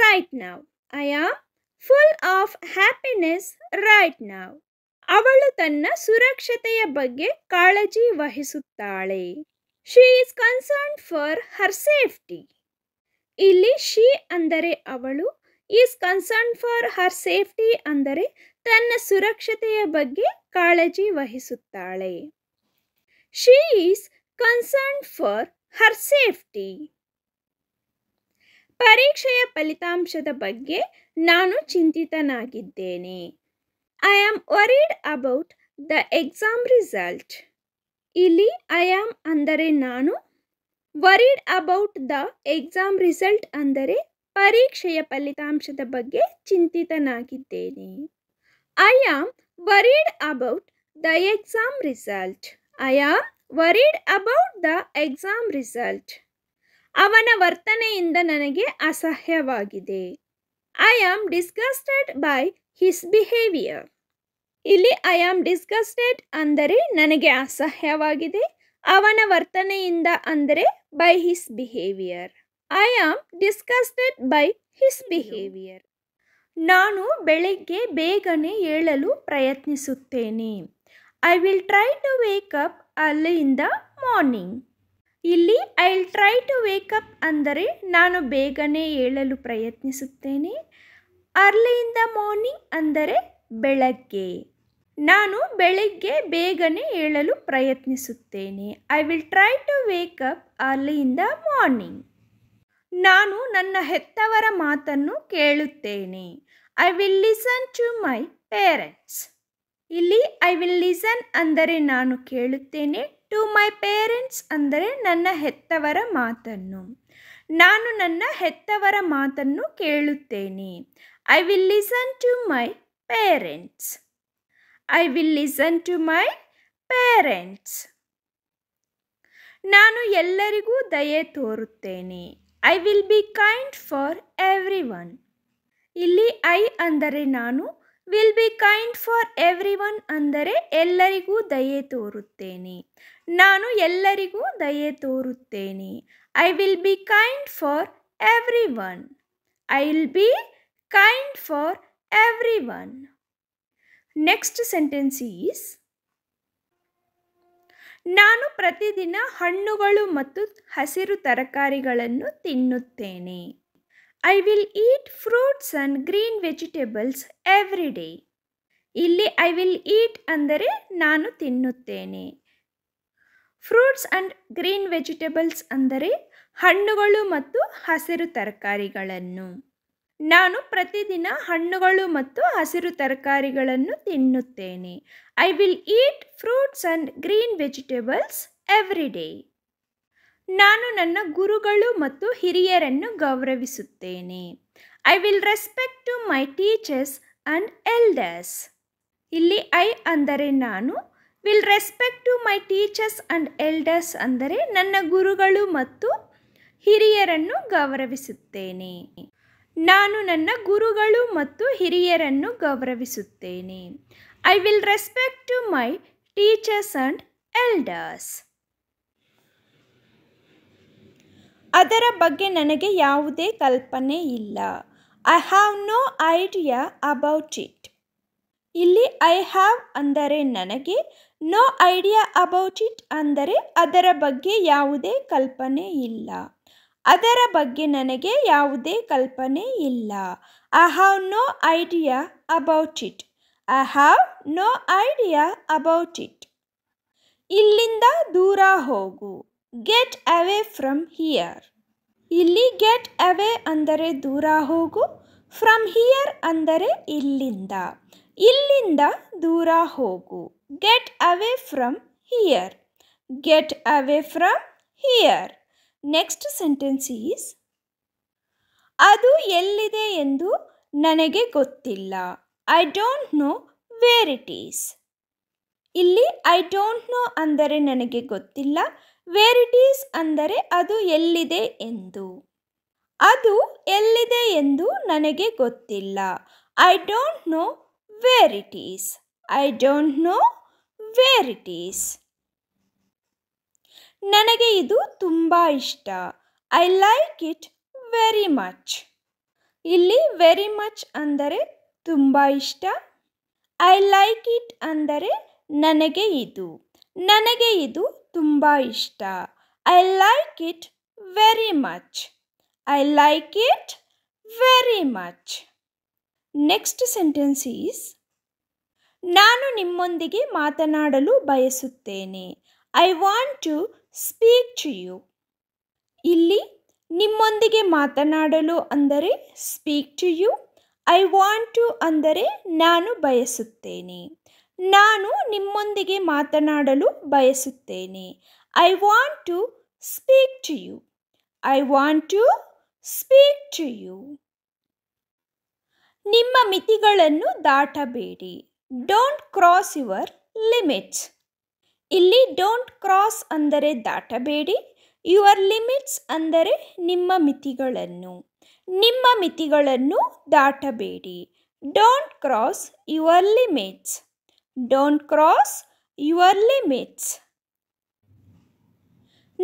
right now I am full of happiness right now ಅವಳು ತನ್ನ ಸುರಕ್ಷತೆಯ ಬಗ್ಗೆ ಕಾಳಜಿ ವಹಿಸುತ್ತಾಳೆ she is concern for her safety ಇಲ್ಲಿ ಶಿ ಅಂದರೆ ಅವಳು is concern for her safety ಅಂದರೆ ತನ್ನ ಸುರಕ್ಷತೆಯ ಬಗ್ಗೆ ಕಾಳಜಿ ವಹಿಸುತ್ತಾಳೆ she is concern for her safety ಪರೀಕ್ಷೆಯ ಫಲಿತಾಂಶದ ಬಗ್ಗೆ ನಾನು ಚಿಂತಿತನಾಗಿದ್ದೇನೆ I am worried about the exam result ಇಲ್ಲಿ ಐ ಆಮ್ ಅಂದರೆ ನಾನು worried about the exam result ಅಂದರೆ ಪರೀಕ್ಷೆಯ ಫಲಿತಾಂಶದ ಬಗ್ಗೆ ಚಿಂತಿತನಾಗಿದ್ದೇನೆ I am worried about the exam result I am worried about the exam result ಅವನ ವರ್ತನೆಯಿಂದ ನನಗೆ ಅಸಹ್ಯವಾಗಿದೆ I am disgusted by his behaviour ಇಲ್ಲಿ ಐ ಆಮ್ ಡಿಸ್ಗಸ್ಟೆಡ್ ಅಂದರೆ ನನಗೆ ಅಸಹ್ಯವಾಗಿದೆ ಅವನ ವರ್ತನೆಯಿಂದ ಅಂದರೆ by his behaviour I am disgusted by his behaviour ನಾನು ಬೆಳಗ್ಗೆ ಬೇಗನೆ ಏಳಲು ಪ್ರಯತ್ನಿಸುತ್ತೇನೆ I will try to wake up early in the morning ಇಲ್ಲಿ I will try to wake up ಅಂದರೆ ನಾನು ಬೇಗನೆ ಏಳಲು ಪ್ರಯತ್ನಿಸುತ್ತೇನೆ ಅರ್ಲಿ ಇನ್ ದ ಮಾರ್ನಿಂಗ್ ಅಂದರೆ ಬೆಳಗ್ಗೆ ನಾನು ಬೆಳಗ್ಗೆ ಬೇಗನೆ ಏಳಲು ಪ್ರಯತ್ನಿಸುತ್ತೇನೆ I will try to wake up early in the morning ನಾನು ನನ್ನ ಹೆತ್ತವರ ಮಾತನ್ನು ಕೇಳುತ್ತೇನೆ I will listen to my parents ಇಲ್ಲಿ ಐ ವಿಲ್ ಲಿಸನ್ ಅಂದರೆ ನಾನು ಕೇಳುತ್ತೇನೆ ಟು ಮೈ ಪೇರೆಂಟ್ಸ್ ಅಂದರೆ ನನ್ನ ಹೆತ್ತವರ ಮಾತನ್ನು ನಾನು ನನ್ನ ಹೆತ್ತವರ ಮಾತನ್ನು ಕೇಳುತ್ತೇನೆ I will listen to my parents I will listen to my parents ನಾನು ಎಲ್ಲರಿಗೂ ದಯೆ ತೋರುತ್ತೇನೆ I will be kind for everyone ಇಲ್ಲಿ ಐ ಅಂದರೆ ನಾನು will be kind for everyone ಅಂದರೆ ಎಲ್ಲರಿಗೂ ದಯೆ ತೋರುತ್ತೇನೆ ನಾನು ಎಲ್ಲರಿಗೂ ದಯೆ ತೋರುತ್ತೇನೆ I will be kind for everyone I will be kind for everyone next sentence is ನಾನು ಪ್ರತಿದಿನ ಹಣ್ಣುಗಳು ಮತ್ತು ಹಸಿರು ತರಕಾರಿಗಳನ್ನು ತಿನ್ನುತ್ತೇನೆ I will eat fruits and green vegetables every day ಇಲ್ಲಿ ಐ ವಿಲ್ ಈಟ್ ಅಂದರೆ ನಾನು ತಿನ್ನುತ್ತೇನೆ ಫ್ರೂಟ್ಸ್ ಆ್ಯಂಡ್ ಗ್ರೀನ್ ವೆಜಿಟೇಬಲ್ಸ್ ಅಂದರೆ ಹಣ್ಣುಗಳು ಮತ್ತು ಹಸಿರು ತರಕಾರಿಗಳನ್ನು ನಾನು ಪ್ರತಿದಿನ ಹಣ್ಣುಗಳು ಮತ್ತು ಹಸಿರು ತರಕಾರಿಗಳನ್ನು ತಿನ್ನುತ್ತೇನೆ I will eat fruits and green vegetables every day ನಾನು ನನ್ನ ಗುರುಗಳು ಮತ್ತು ಹಿರಿಯರನ್ನು ಗೌರವಿಸುತ್ತೇನೆ I will respect to my teachers and elders ಇಲ್ಲಿ ಐ ಅಂದರೆ ನಾನು will respect to my teachers and elders ಅಂದರೆ ನನ್ನ ಗುರುಗಳು ಮತ್ತು ಹಿರಿಯರನ್ನು ಗೌರವಿಸುತ್ತೇನೆ ನಾನು ನನ್ನ ಗುರುಗಳು ಮತ್ತು ಹಿರಿಯರನ್ನು ಗೌರವಿಸುತ್ತೇನೆ I will respect to my teachers and elders ಅದರ ಬಗ್ಗೆ ನನಗೆ ಯಾವುದೇ ಕಲ್ಪನೆ ಇಲ್ಲ I have no idea about it ಇಲ್ಲಿ ಐ ಹ್ಯಾವ್ ಅಂದರೆ ನನಗೆ ನೋ ಐಡಿಯಾ ಅಬೌಟ್ ಇಟ್ ಅಂದರೆ ಅದರ ಬಗ್ಗೆ ಯಾವುದೇ ಕಲ್ಪನೆ ಇಲ್ಲ ಅದರ ಬಗ್ಗೆ ನನಗೆ ಯಾವುದೇ ಕಲ್ಪನೆ ಇಲ್ಲ I have no idea about it I have no idea about it ಇಲ್ಲಿಂದ ದೂರ ಹೋಗು ಗೆಟ್ ಅವೇ ಫ್ರಮ್ ಹಿಯರ್ ಇಲ್ಲಿ ಗೆಟ್ ಅವೇ ಅಂದರೆ ದೂರ ಹೋಗು ಫ್ರಮ್ ಹಿಯರ್ ಅಂದರೆ ಇಲ್ಲಿಂದ ಇಲ್ಲಿಂದ ದೂರ ಹೋಗು get away from here get away from here next sentence is ಅದು ಎಲ್ಲಿದೆ ಎಂದು ನನಗೆ ಗೊತ್ತಿಲ್ಲ I don't know where it is ಇಲ್ಲಿ ಐ ಡೋಂಟ್ ನೋ ಅಂದರೆ ನನಗೆ ಗೊತ್ತಿಲ್ಲ ವೇರ್ ಇಟ್ ಈಸ್ ಅಂದರೆ ಅದು ಎಲ್ಲಿದೆ ಎಂದು ಅದು ಎಲ್ಲಿದೆ ಎಂದು ನನಗೆ ಗೊತ್ತಿಲ್ಲ I don't know where it is I don't know where it is ನನಗೆ ಇದು ತುಂಬ ಇಷ್ಟ I like it very much ಇಲ್ಲಿ ವೆರಿ ಮಚ್ ಅಂದರೆ ತುಂಬ ಇಷ್ಟ ಐ ಲೈಕ್ ಇಟ್ ಅಂದರೆ ನನಗೆ ಇದು ನನಗೆ ಇದು ತುಂಬ ಇಷ್ಟ I like it very much I like it very much next sentence is ನಾನು ನಿಮ್ಮೊಂದಿಗೆ ಮಾತನಾಡಲು ಬಯಸುತ್ತೇನೆ I want to speak to you ಇಲ್ಲಿ ನಿಮ್ಮೊಂದಿಗೆ ಮಾತನಾಡಲು ಅಂದರೆ speak to you I want to ಅಂದರೆ ನಾನು ಬಯಸುತ್ತೇನೆ ನಾನು ನಿಮ್ಮೊಂದಿಗೆ ಮಾತನಾಡಲು ಬಯಸುತ್ತೇನೆ I want to speak to you I want to speak to you ನಿಮ್ಮ ಮಿತಿಗಳನ್ನು ದಾಟಬೇಡಿ ಡೋಂಟ್ ಕ್ರಾಸ್ ಯುವರ್ ಲಿಮಿಟ್ಸ್ ಇಲ್ಲಿ ಡೋಂಟ್ ಕ್ರಾಸ್ ಅಂದರೆ ದಾಟಬೇಡಿ ಯುವರ್ ಲಿಮಿಟ್ಸ್ ಅಂದರೆ ನಿಮ್ಮ ಮಿತಿಗಳನ್ನು ನಿಮ್ಮ ಮಿತಿಗಳನ್ನು ದಾಟಬೇಡಿ don't cross your limits don't cross your limits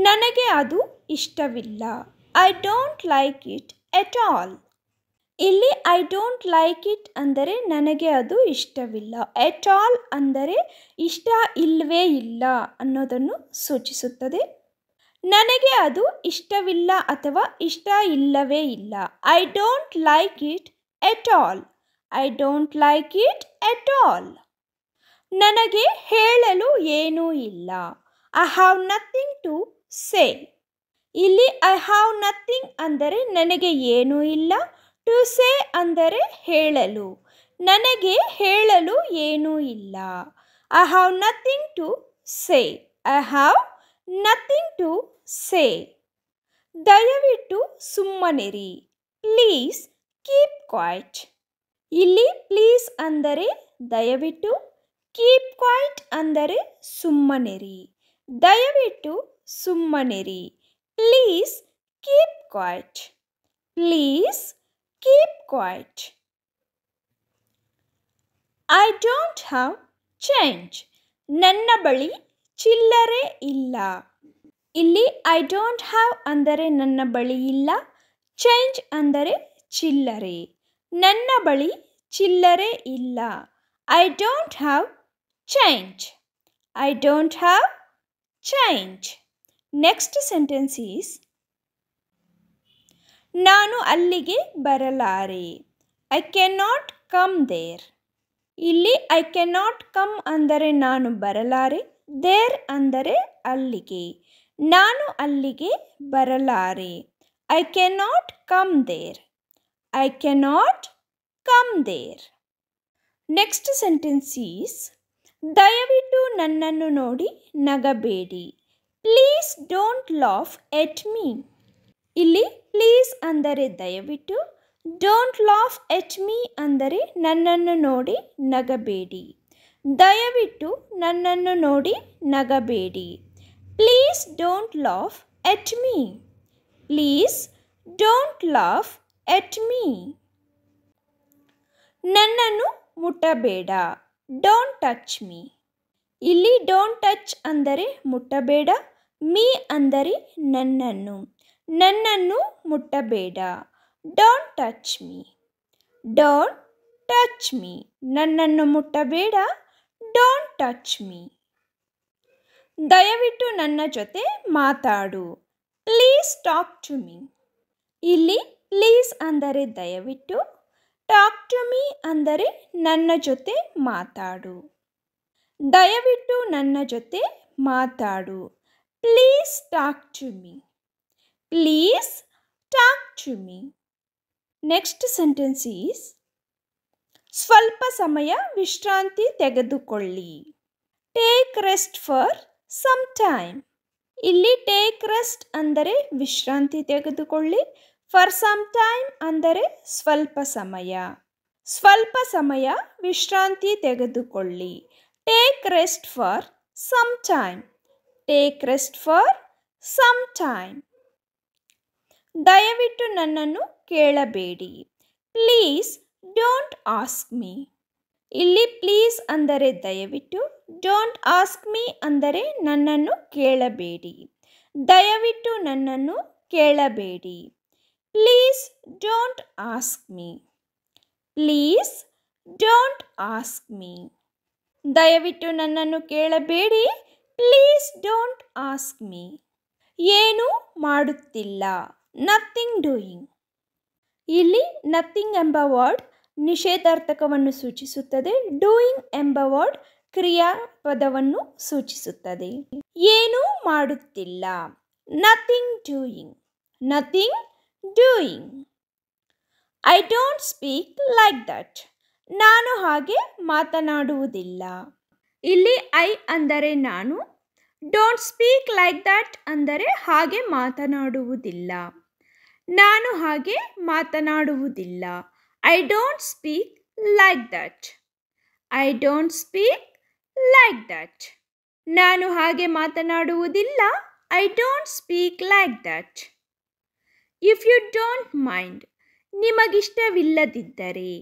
ನನಗೆ ಅದು ಇಷ್ಟವಿಲ್ಲ I don't like it at all ಇಲ್ಲಿ ಐ ಡೋಂಟ್ ಲೈಕ್ ಇಟ್ ಅಂದರೆ ನನಗೆ ಅದು ಇಷ್ಟವಿಲ್ಲ ಎಟ್ ಆಲ್ ಅಂದರೆ ಇಷ್ಟ ಇಲ್ಲವೇ ಇಲ್ಲ ಅನ್ನೋದನ್ನು ಸೂಚಿಸುತ್ತದೆ ನನಗೆ ಅದು ಇಷ್ಟವಿಲ್ಲ ಅಥವಾ ಇಷ್ಟ ಇಲ್ಲವೇ ಇಲ್ಲ I don't like it at all I don't like it at all ನನಗೆ ಹೇಳಲು ಏನೂ ಇಲ್ಲ I have nothing to say ಇಲ್ಲಿ ಐ ಹ್ಯಾವ್ ನಥಿಂಗ್ ಅಂದರೆ ನನಗೆ ಏನೂ ಇಲ್ಲ ಟು ಸೇ ಅಂದರೆ ಹೇಳಲು ನನಗೆ ಹೇಳಲು ಏನೂ ಇಲ್ಲ I have nothing to say I have nothing to say ದಯವಿಟ್ಟು ಸುಮ್ಮನಿರಿ ಪ್ಲೀಸ್ ಕೀಪ್ ಕ್ವಾಯ್ಟ್ ಇಲ್ಲಿ ಪ್ಲೀಸ್ ಅಂದರೆ ದಯವಿಟ್ಟು ಕೀಪ್ ಕ್ವಾಯ್ಟ್ ಅಂದರೆ ಸುಮ್ಮನಿರಿ ದಯವಿಟ್ಟು ಸುಮ್ಮನಿರಿ please keep quiet please Keep quiet. I don't have change ನನ್ನ ಬಳಿ ಚಿಲ್ಲರೆ ಇಲ್ಲ ಇಲ್ಲಿ ಐ ಡೋಂಟ್ ಹ್ಯಾವ್ ಅಂದರೆ ನನ್ನ ಬಳಿ ಇಲ್ಲ ಚೇಂಜ್ ಅಂದರೆ ಚಿಲ್ಲರೆ ನನ್ನ ಬಳಿ ಚಿಲ್ಲರೆ ಇಲ್ಲ I don't have change I don't have change next sentence is ನಾನು ಅಲ್ಲಿಗೆ ಬರಲಾರೆ I cannot come there ಇಲ್ಲಿ ಐ ಕೆನಾಟ್ ನಾಟ್ ಕಮ್ ಅಂದರೆ ನಾನು ಬರಲಾರೆ ದೇರ್ ಅಂದರೆ ಅಲ್ಲಿಗೆ ನಾನು ಅಲ್ಲಿಗೆ ಬರಲಾರೆ I cannot not come there I cannot not come there next sentences ದಯವಿಟ್ಟು ನನ್ನನ್ನು ನೋಡಿ ನಗಬೇಡಿ please don't laugh at me ಇಲ್ಲಿ ಪ್ಲೀಸ್ ಅಂದರೆ ದಯವಿಟ್ಟು ಡೋಂಟ್ ಲಾಫ್ ಎಚ್ ಮೀ ಅಂದರೆ ನನ್ನನ್ನು ನೋಡಿ ನಗಬೇಡಿ ದಯವಿಟ್ಟು ನನ್ನನ್ನು ನೋಡಿ ನಗಬೇಡಿ please don't laugh at me please don't laugh at me ನನ್ನನ್ನು ಮುಟ್ಟಬೇಡ ಡೋಂಟ್ ಟಚ್ ಮೀ ಇಲ್ಲಿ ಡೋಂಟ್ ಟಚ್ ಅಂದರೆ ಮುಟ್ಟಬೇಡ ಮೀ ಅಂದರೆ ನನ್ನನ್ನು ನನ್ನನ್ನು ಮುಟ್ಟಬೇಡ don't touch me don't touch me ನನ್ನನ್ನು ಮುಟ್ಟಬೇಡ ಡೋಂಟ್ ಟಚ್ ಮೀ ದಯವಿಟ್ಟು ನನ್ನ ಜೊತೆ ಮಾತಾಡು ಪ್ಲೀಸ್ ಟಾಕ್ ಟು ಮೀ ಇಲ್ಲಿ ಪ್ಲೀಸ್ ಅಂದರೆ ದಯವಿಟ್ಟು ಟಾಕ್ ಟು ಮೀ ಅಂದರೆ ನನ್ನ ಜೊತೆ ಮಾತಾಡು ದಯವಿಟ್ಟು ನನ್ನ ಜೊತೆ ಮಾತಾಡು please talk to me please talk to me. Next sentence is ಸ್ವಲ್ಪ ಸಮಯ ವಿಶ್ರಾಂತಿ ತೆಗೆದುಕೊಳ್ಳಿ take rest for some time ಇಲ್ಲಿ ಟೇಕ್ ರೆಸ್ಟ್ ಅಂದರೆ ವಿಶ್ರಾಂತಿ ತೆಗೆದುಕೊಳ್ಳಿ ಫಾರ್ ಸಮ್ ಟೈಮ್ ಅಂದರೆ ಸ್ವಲ್ಪ ಸಮಯ ಸ್ವಲ್ಪ ಸಮಯ ವಿಶ್ರಾಂತಿ ತೆಗೆದುಕೊಳ್ಳಿ take rest for some time take rest for some time ದಯವಿಟ್ಟು ನನ್ನನ್ನು ಕೇಳಬೇಡಿ ಪ್ಲೀಸ್ ಡೋಂಟ್ ಆಸ್ಕ್ ಮೀ ಇಲ್ಲಿ ಪ್ಲೀಸ್ ಅಂದರೆ ದಯವಿಟ್ಟು ಡೋಂಟ್ ಆಸ್ಕ್ ಮೀ ಅಂದರೆ ನನ್ನನ್ನು ಕೇಳಬೇಡಿ ದಯವಿಟ್ಟು ನನ್ನನ್ನು ಕೇಳಬೇಡಿ please don't ask me please don't ask me ದಯವಿಟ್ಟು ನನ್ನನ್ನು ಕೇಳಬೇಡಿ ಪ್ಲೀಸ್ ಡೋಂಟ್ ಆಸ್ಕ್ ಮೀ ಏನೂ ಮಾಡುತ್ತಿಲ್ಲ ನಥಿಂಗ್ ಡೂಯಿಂಗ್ ಇಲ್ಲಿ ನಥಿಂಗ್ ಎಂಬ ವರ್ಡ್ ನಿಷೇಧಾರ್ಥಕವನ್ನು ಸೂಚಿಸುತ್ತದೆ ಡೂಯಿಂಗ್ ಎಂಬ ವರ್ಡ್ ಕ್ರಿಯಾಪದವನ್ನು ಸೂಚಿಸುತ್ತದೆ ಏನೂ ಮಾಡುತ್ತಿಲ್ಲ nothing doing nothing doing I don't speak like that ನಾನು ಹಾಗೆ ಮಾತನಾಡುವುದಿಲ್ಲ ಇಲ್ಲಿ ಐ ಅಂದರೆ ನಾನು ಡೋಂಟ್ ಸ್ಪೀಕ್ ಲೈಕ್ ದಟ್ ಅಂದರೆ ಹಾಗೆ ಮಾತನಾಡುವುದಿಲ್ಲ ನಾನು ಹಾಗೆ ಮಾತನಾಡುವುದಿಲ್ಲ I don't speak like that I don't speak like that ನಾನು ಹಾಗೆ ಮಾತನಾಡುವುದಿಲ್ಲ I don't speak like that if you don't mind ನಿಮಗಿಷ್ಟವಿಲ್ಲದಿದ್ದರೆ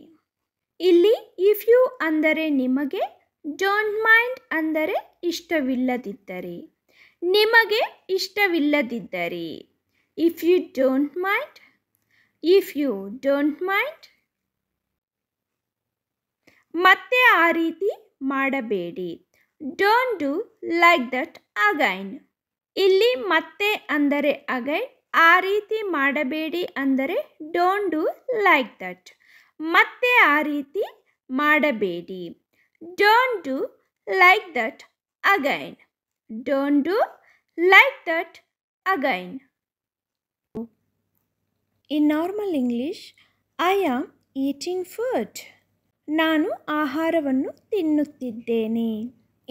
ಇಲ್ಲಿ ಇಫ್ ಯು ಅಂದರೆ ನಿಮಗೆ ಡೋಂಟ್ ಮೈಂಡ್ ಅಂದರೆ ಇಷ್ಟವಿಲ್ಲದಿದ್ದರೆ ನಿಮಗೆ ಇಷ್ಟವಿಲ್ಲದಿದ್ದರೆ If you don't mind. If you don't mind. ಮತ್ತೆ ಆ ರೀತಿ ಮಾಡಬೇಡಿ don't do like that again ಇಲ್ಲಿ ಮತ್ತೆ ಅಂದರೆ ಅಗೈನ್ ಆ ರೀತಿ ಮಾಡಬೇಡಿ ಅಂದರೆ ಡೋಂಟ್ ಡೂ ಲೈಕ್ ದಟ್ ಮತ್ತೆ ಆ ರೀತಿ ಮಾಡಬೇಡಿ don't do like that again don't do like that again in normal English I am eating food ನಾನು ಆಹಾರವನ್ನು ತಿನ್ನುತ್ತಿದ್ದೇನೆ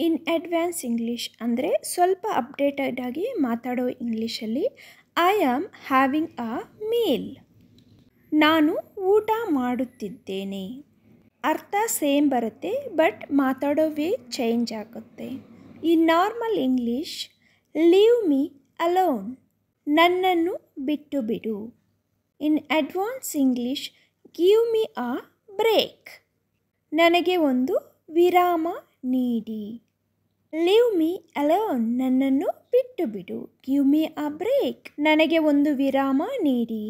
ಇನ್ ಅಡ್ವಾನ್ಸ್ ಇಂಗ್ಲೀಷ್ ಅಂದರೆ ಸ್ವಲ್ಪ ಅಪ್ಡೇಟೆಡ್ ಆಗಿ ಮಾತಾಡೋ ಇಂಗ್ಲೀಷಲ್ಲಿ I am having a meal ನಾನು ಊಟ ಮಾಡುತ್ತಿದ್ದೇನೆ ಅರ್ಥ ಸೇಮ್ ಬರುತ್ತೆ ಬಟ್ ಮಾತಾಡೋ ವೇ ಚೇಂಜ್ ಆಗುತ್ತೆ in normal English leave me alone ನನ್ನನ್ನು ಬಿಟ್ಟು ಬಿಡು in advance English give me a break ನನಗೆ ಒಂದು ವಿರಾಮ ನೀಡಿ ಲಿವ್ ಮಿ ಅಲೋನ್ ನನ್ನನ್ನು ಬಿಟ್ಟು ಬಿಡು ಗಿವ್ ಮಿ ಅ ಬ್ರೇಕ್ ನನಗೆ ಒಂದು ವಿರಾಮ ನೀಡಿ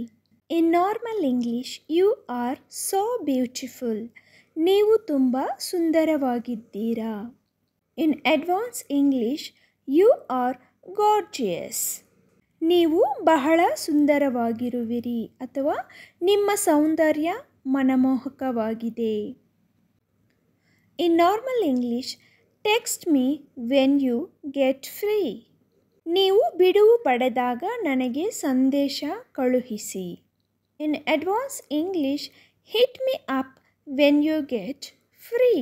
in normal English you are so beautiful ನೀವು ತುಂಬ ಸುಂದರವಾಗಿದ್ದೀರಾ in advance English you are gorgeous ನೀವು ಬಹಳ ಸುಂದರವಾಗಿರುವಿರಿ ಅಥವಾ ನಿಮ್ಮ ಸೌಂದರ್ಯ ಮನಮೋಹಕವಾಗಿದೆ in normal English text me when you get free ನೀವು ಬಿಡುವು ಪಡೆದಾಗ ನನಗೆ ಸಂದೇಶ ಕಳುಹಿಸಿ in advance English hit me up when you get free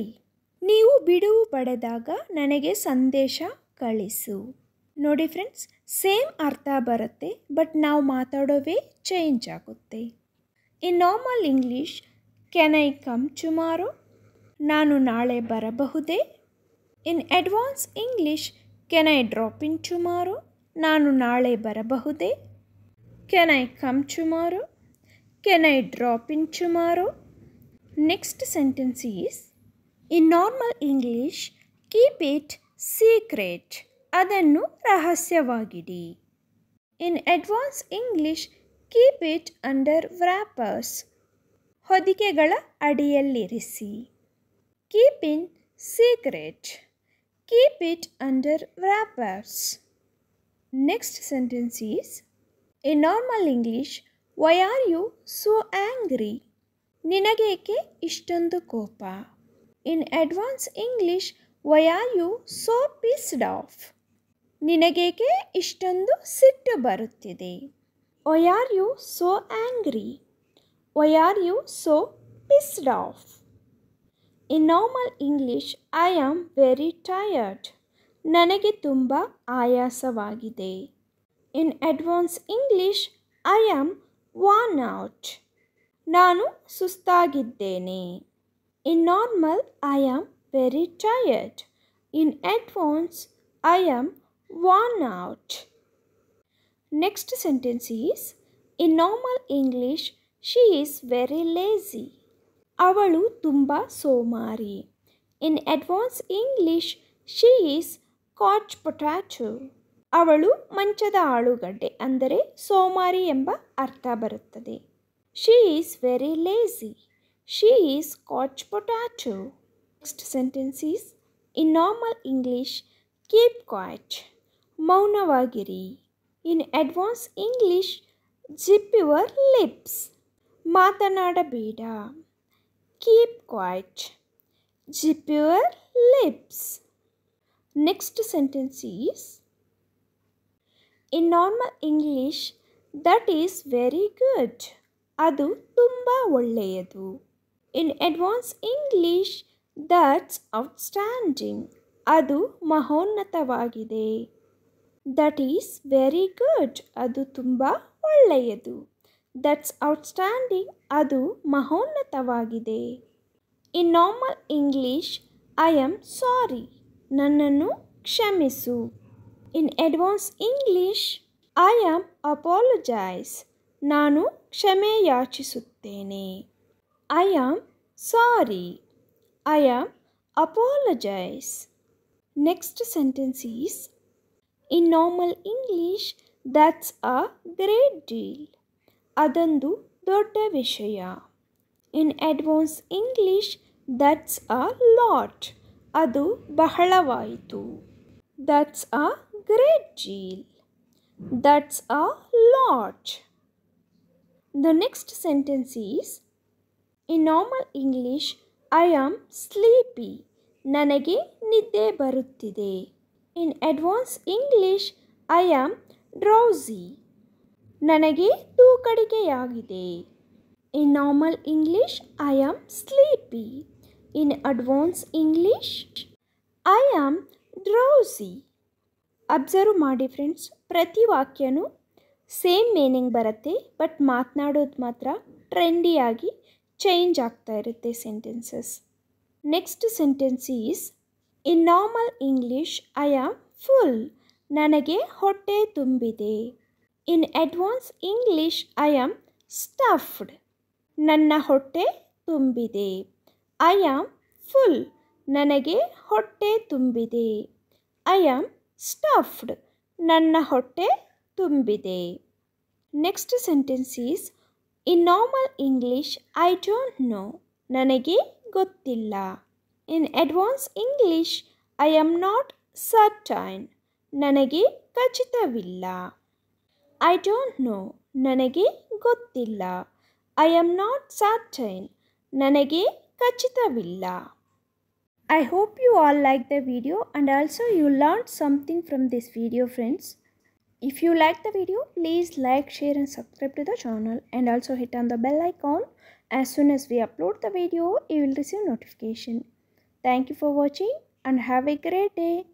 ನೀವು ಬಿಡುವು ಪಡೆದಾಗ ನನಗೆ ಸಂದೇಶ ಕಳಿಸು ನೋಡಿ ಫ್ರೆಂಡ್ಸ್ ಸೇಮ್ ಅರ್ಥ ಬರುತ್ತೆ ಬಟ್ ನಾವು ಮಾತಾಡೋವೇ ಚೇಂಜ್ ಆಗುತ್ತೆ in normal English can I come tomorrow ನಾನು ನಾಳೆ ಬರಬಹುದೇ in advance English can I drop in ನಾನು ನಾಳೆ ಬರಬಹುದೇ can I come tomorrow can I drop in next sentence is in normal English keep it secret ಅದನ್ನು ರಹಸ್ಯವಾಗಿಡಿ in advance English keep it under wrappers ಹೊದಿಕೆಗಳ ಅಡಿಯಲ್ಲಿರಿಸಿ keep in secret keep it under wrappers next sentence is in normal English why are you so angry ನಿನಗೇಕೆ ಇಷ್ಟೊಂದು ಕೋಪ in advance English why are you so pissed off ನಿನಗೇಕೆ ಇಷ್ಟೊಂದು ಸಿಟ್ಟು ಬರುತ್ತಿದೆ why are you so angry why are you so pissed off in normal English I am very tired ನನಗೆ ತುಂಬ ಆಯಾಸವಾಗಿದೆ in advance English I am worn out ನಾನು ಸುಸ್ತಾಗಿದ್ದೇನೆ in normal I am very tired in advance I am worn out. Next sentence is In normal English, she is very lazy. ಅವಳು ತುಂಬ ಸೋಮಾರಿ in advance English she is couch potato ಅವಳು ಮಂಚದ ಆಳುಗಡ್ಡೆ ಅಂದರೆ ಸೋಮಾರಿ ಎಂಬ ಅರ್ಥ ಬರುತ್ತದೆ she is very lazy she is couch potato next sentence is in normal English keep couch ಮೌನವಾಗಿರಿ in advance English zip your lips ಮಾತನಾಡಬೇಡ keep quiet zip your lips next sentence is in normal English that is very good ಅದು ತುಂಬ ಒಳ್ಳೆಯದು in advance English that's outstanding ಅದು ಮಹೋನ್ನತವಾಗಿದೆ that is very good ಅದು ತುಂಬ ಒಳ್ಳೆಯದು ದಟ್ಸ್ ಔಟ್ಸ್ಟ್ಯಾಂಡಿಂಗ್ ಅದು ಮಹೋನ್ನತವಾಗಿದೆ in normal English I am sorry ನನ್ನನ್ನು ಕ್ಷಮಿಸು in advance English I am apologise ನಾನು ಕ್ಷಮೆ ಯಾಚಿಸುತ್ತೇನೆ I am sorry I am apologise next sentence is in normal English that's a great deal ಅದೊಂದು ದೊಡ್ಡ ವಿಷಯ in advance English that's a lot ಅದು ಬಹಳವಾಯಿತು that's a great deal that's a lot the next sentence is in normal English I am sleepy ನನಗೆ ನಿದ್ದೆ ಬರುತ್ತಿದೆ in advance English I am drowsy ನನಗೆ ತೂಕಡಿಕೆಯಾಗಿದೆ in normal English I am sleepy in advance English I am drowsy observe ಮಾಡಿ friends ಪ್ರತಿ ವಾಕ್ಯನೂ same meaning ಬರುತ್ತೆ but ಮಾತನಾಡೋದು ಮಾತ್ರ ಟ್ರೆಂಡಿಯಾಗಿ ಚೇಂಜ್ ಆಗ್ತಾ ಇರುತ್ತೆ sentences next sentence is in normal English I am full ನನಗೆ ಹೊಟ್ಟೆ ತುಂಬಿದೆ in advance English I am stuffed ನನ್ನ ಹೊಟ್ಟೆ ತುಂಬಿದೆ ಐ ಆಮ್ ಫುಲ್ ನನಗೆ ಹೊಟ್ಟೆ ತುಂಬಿದೆ ಐ ಆಮ್ ಸ್ಟಫ್ಡ್ ನನ್ನ ಹೊಟ್ಟೆ ತುಂಬಿದೆ next sentence is in normal English I don't know ನನಗೆ ಗೊತ್ತಿಲ್ಲ In advanced English, I am not certain. ನನಗೆ ಖಚಿತವಿಲ್ಲ ಐ ಡೋಂಟ್ ನೋ ನನಗೆ I am not certain. Certain ನನಗೆ ಖಚಿತವಿಲ್ಲ I hope you all liked the video and also you learned something from this video friends. If you liked the video, please like, share and subscribe to the channel and also hit on the bell icon. As soon as we upload the video, you will receive notification. Thank you for watching and have a great day.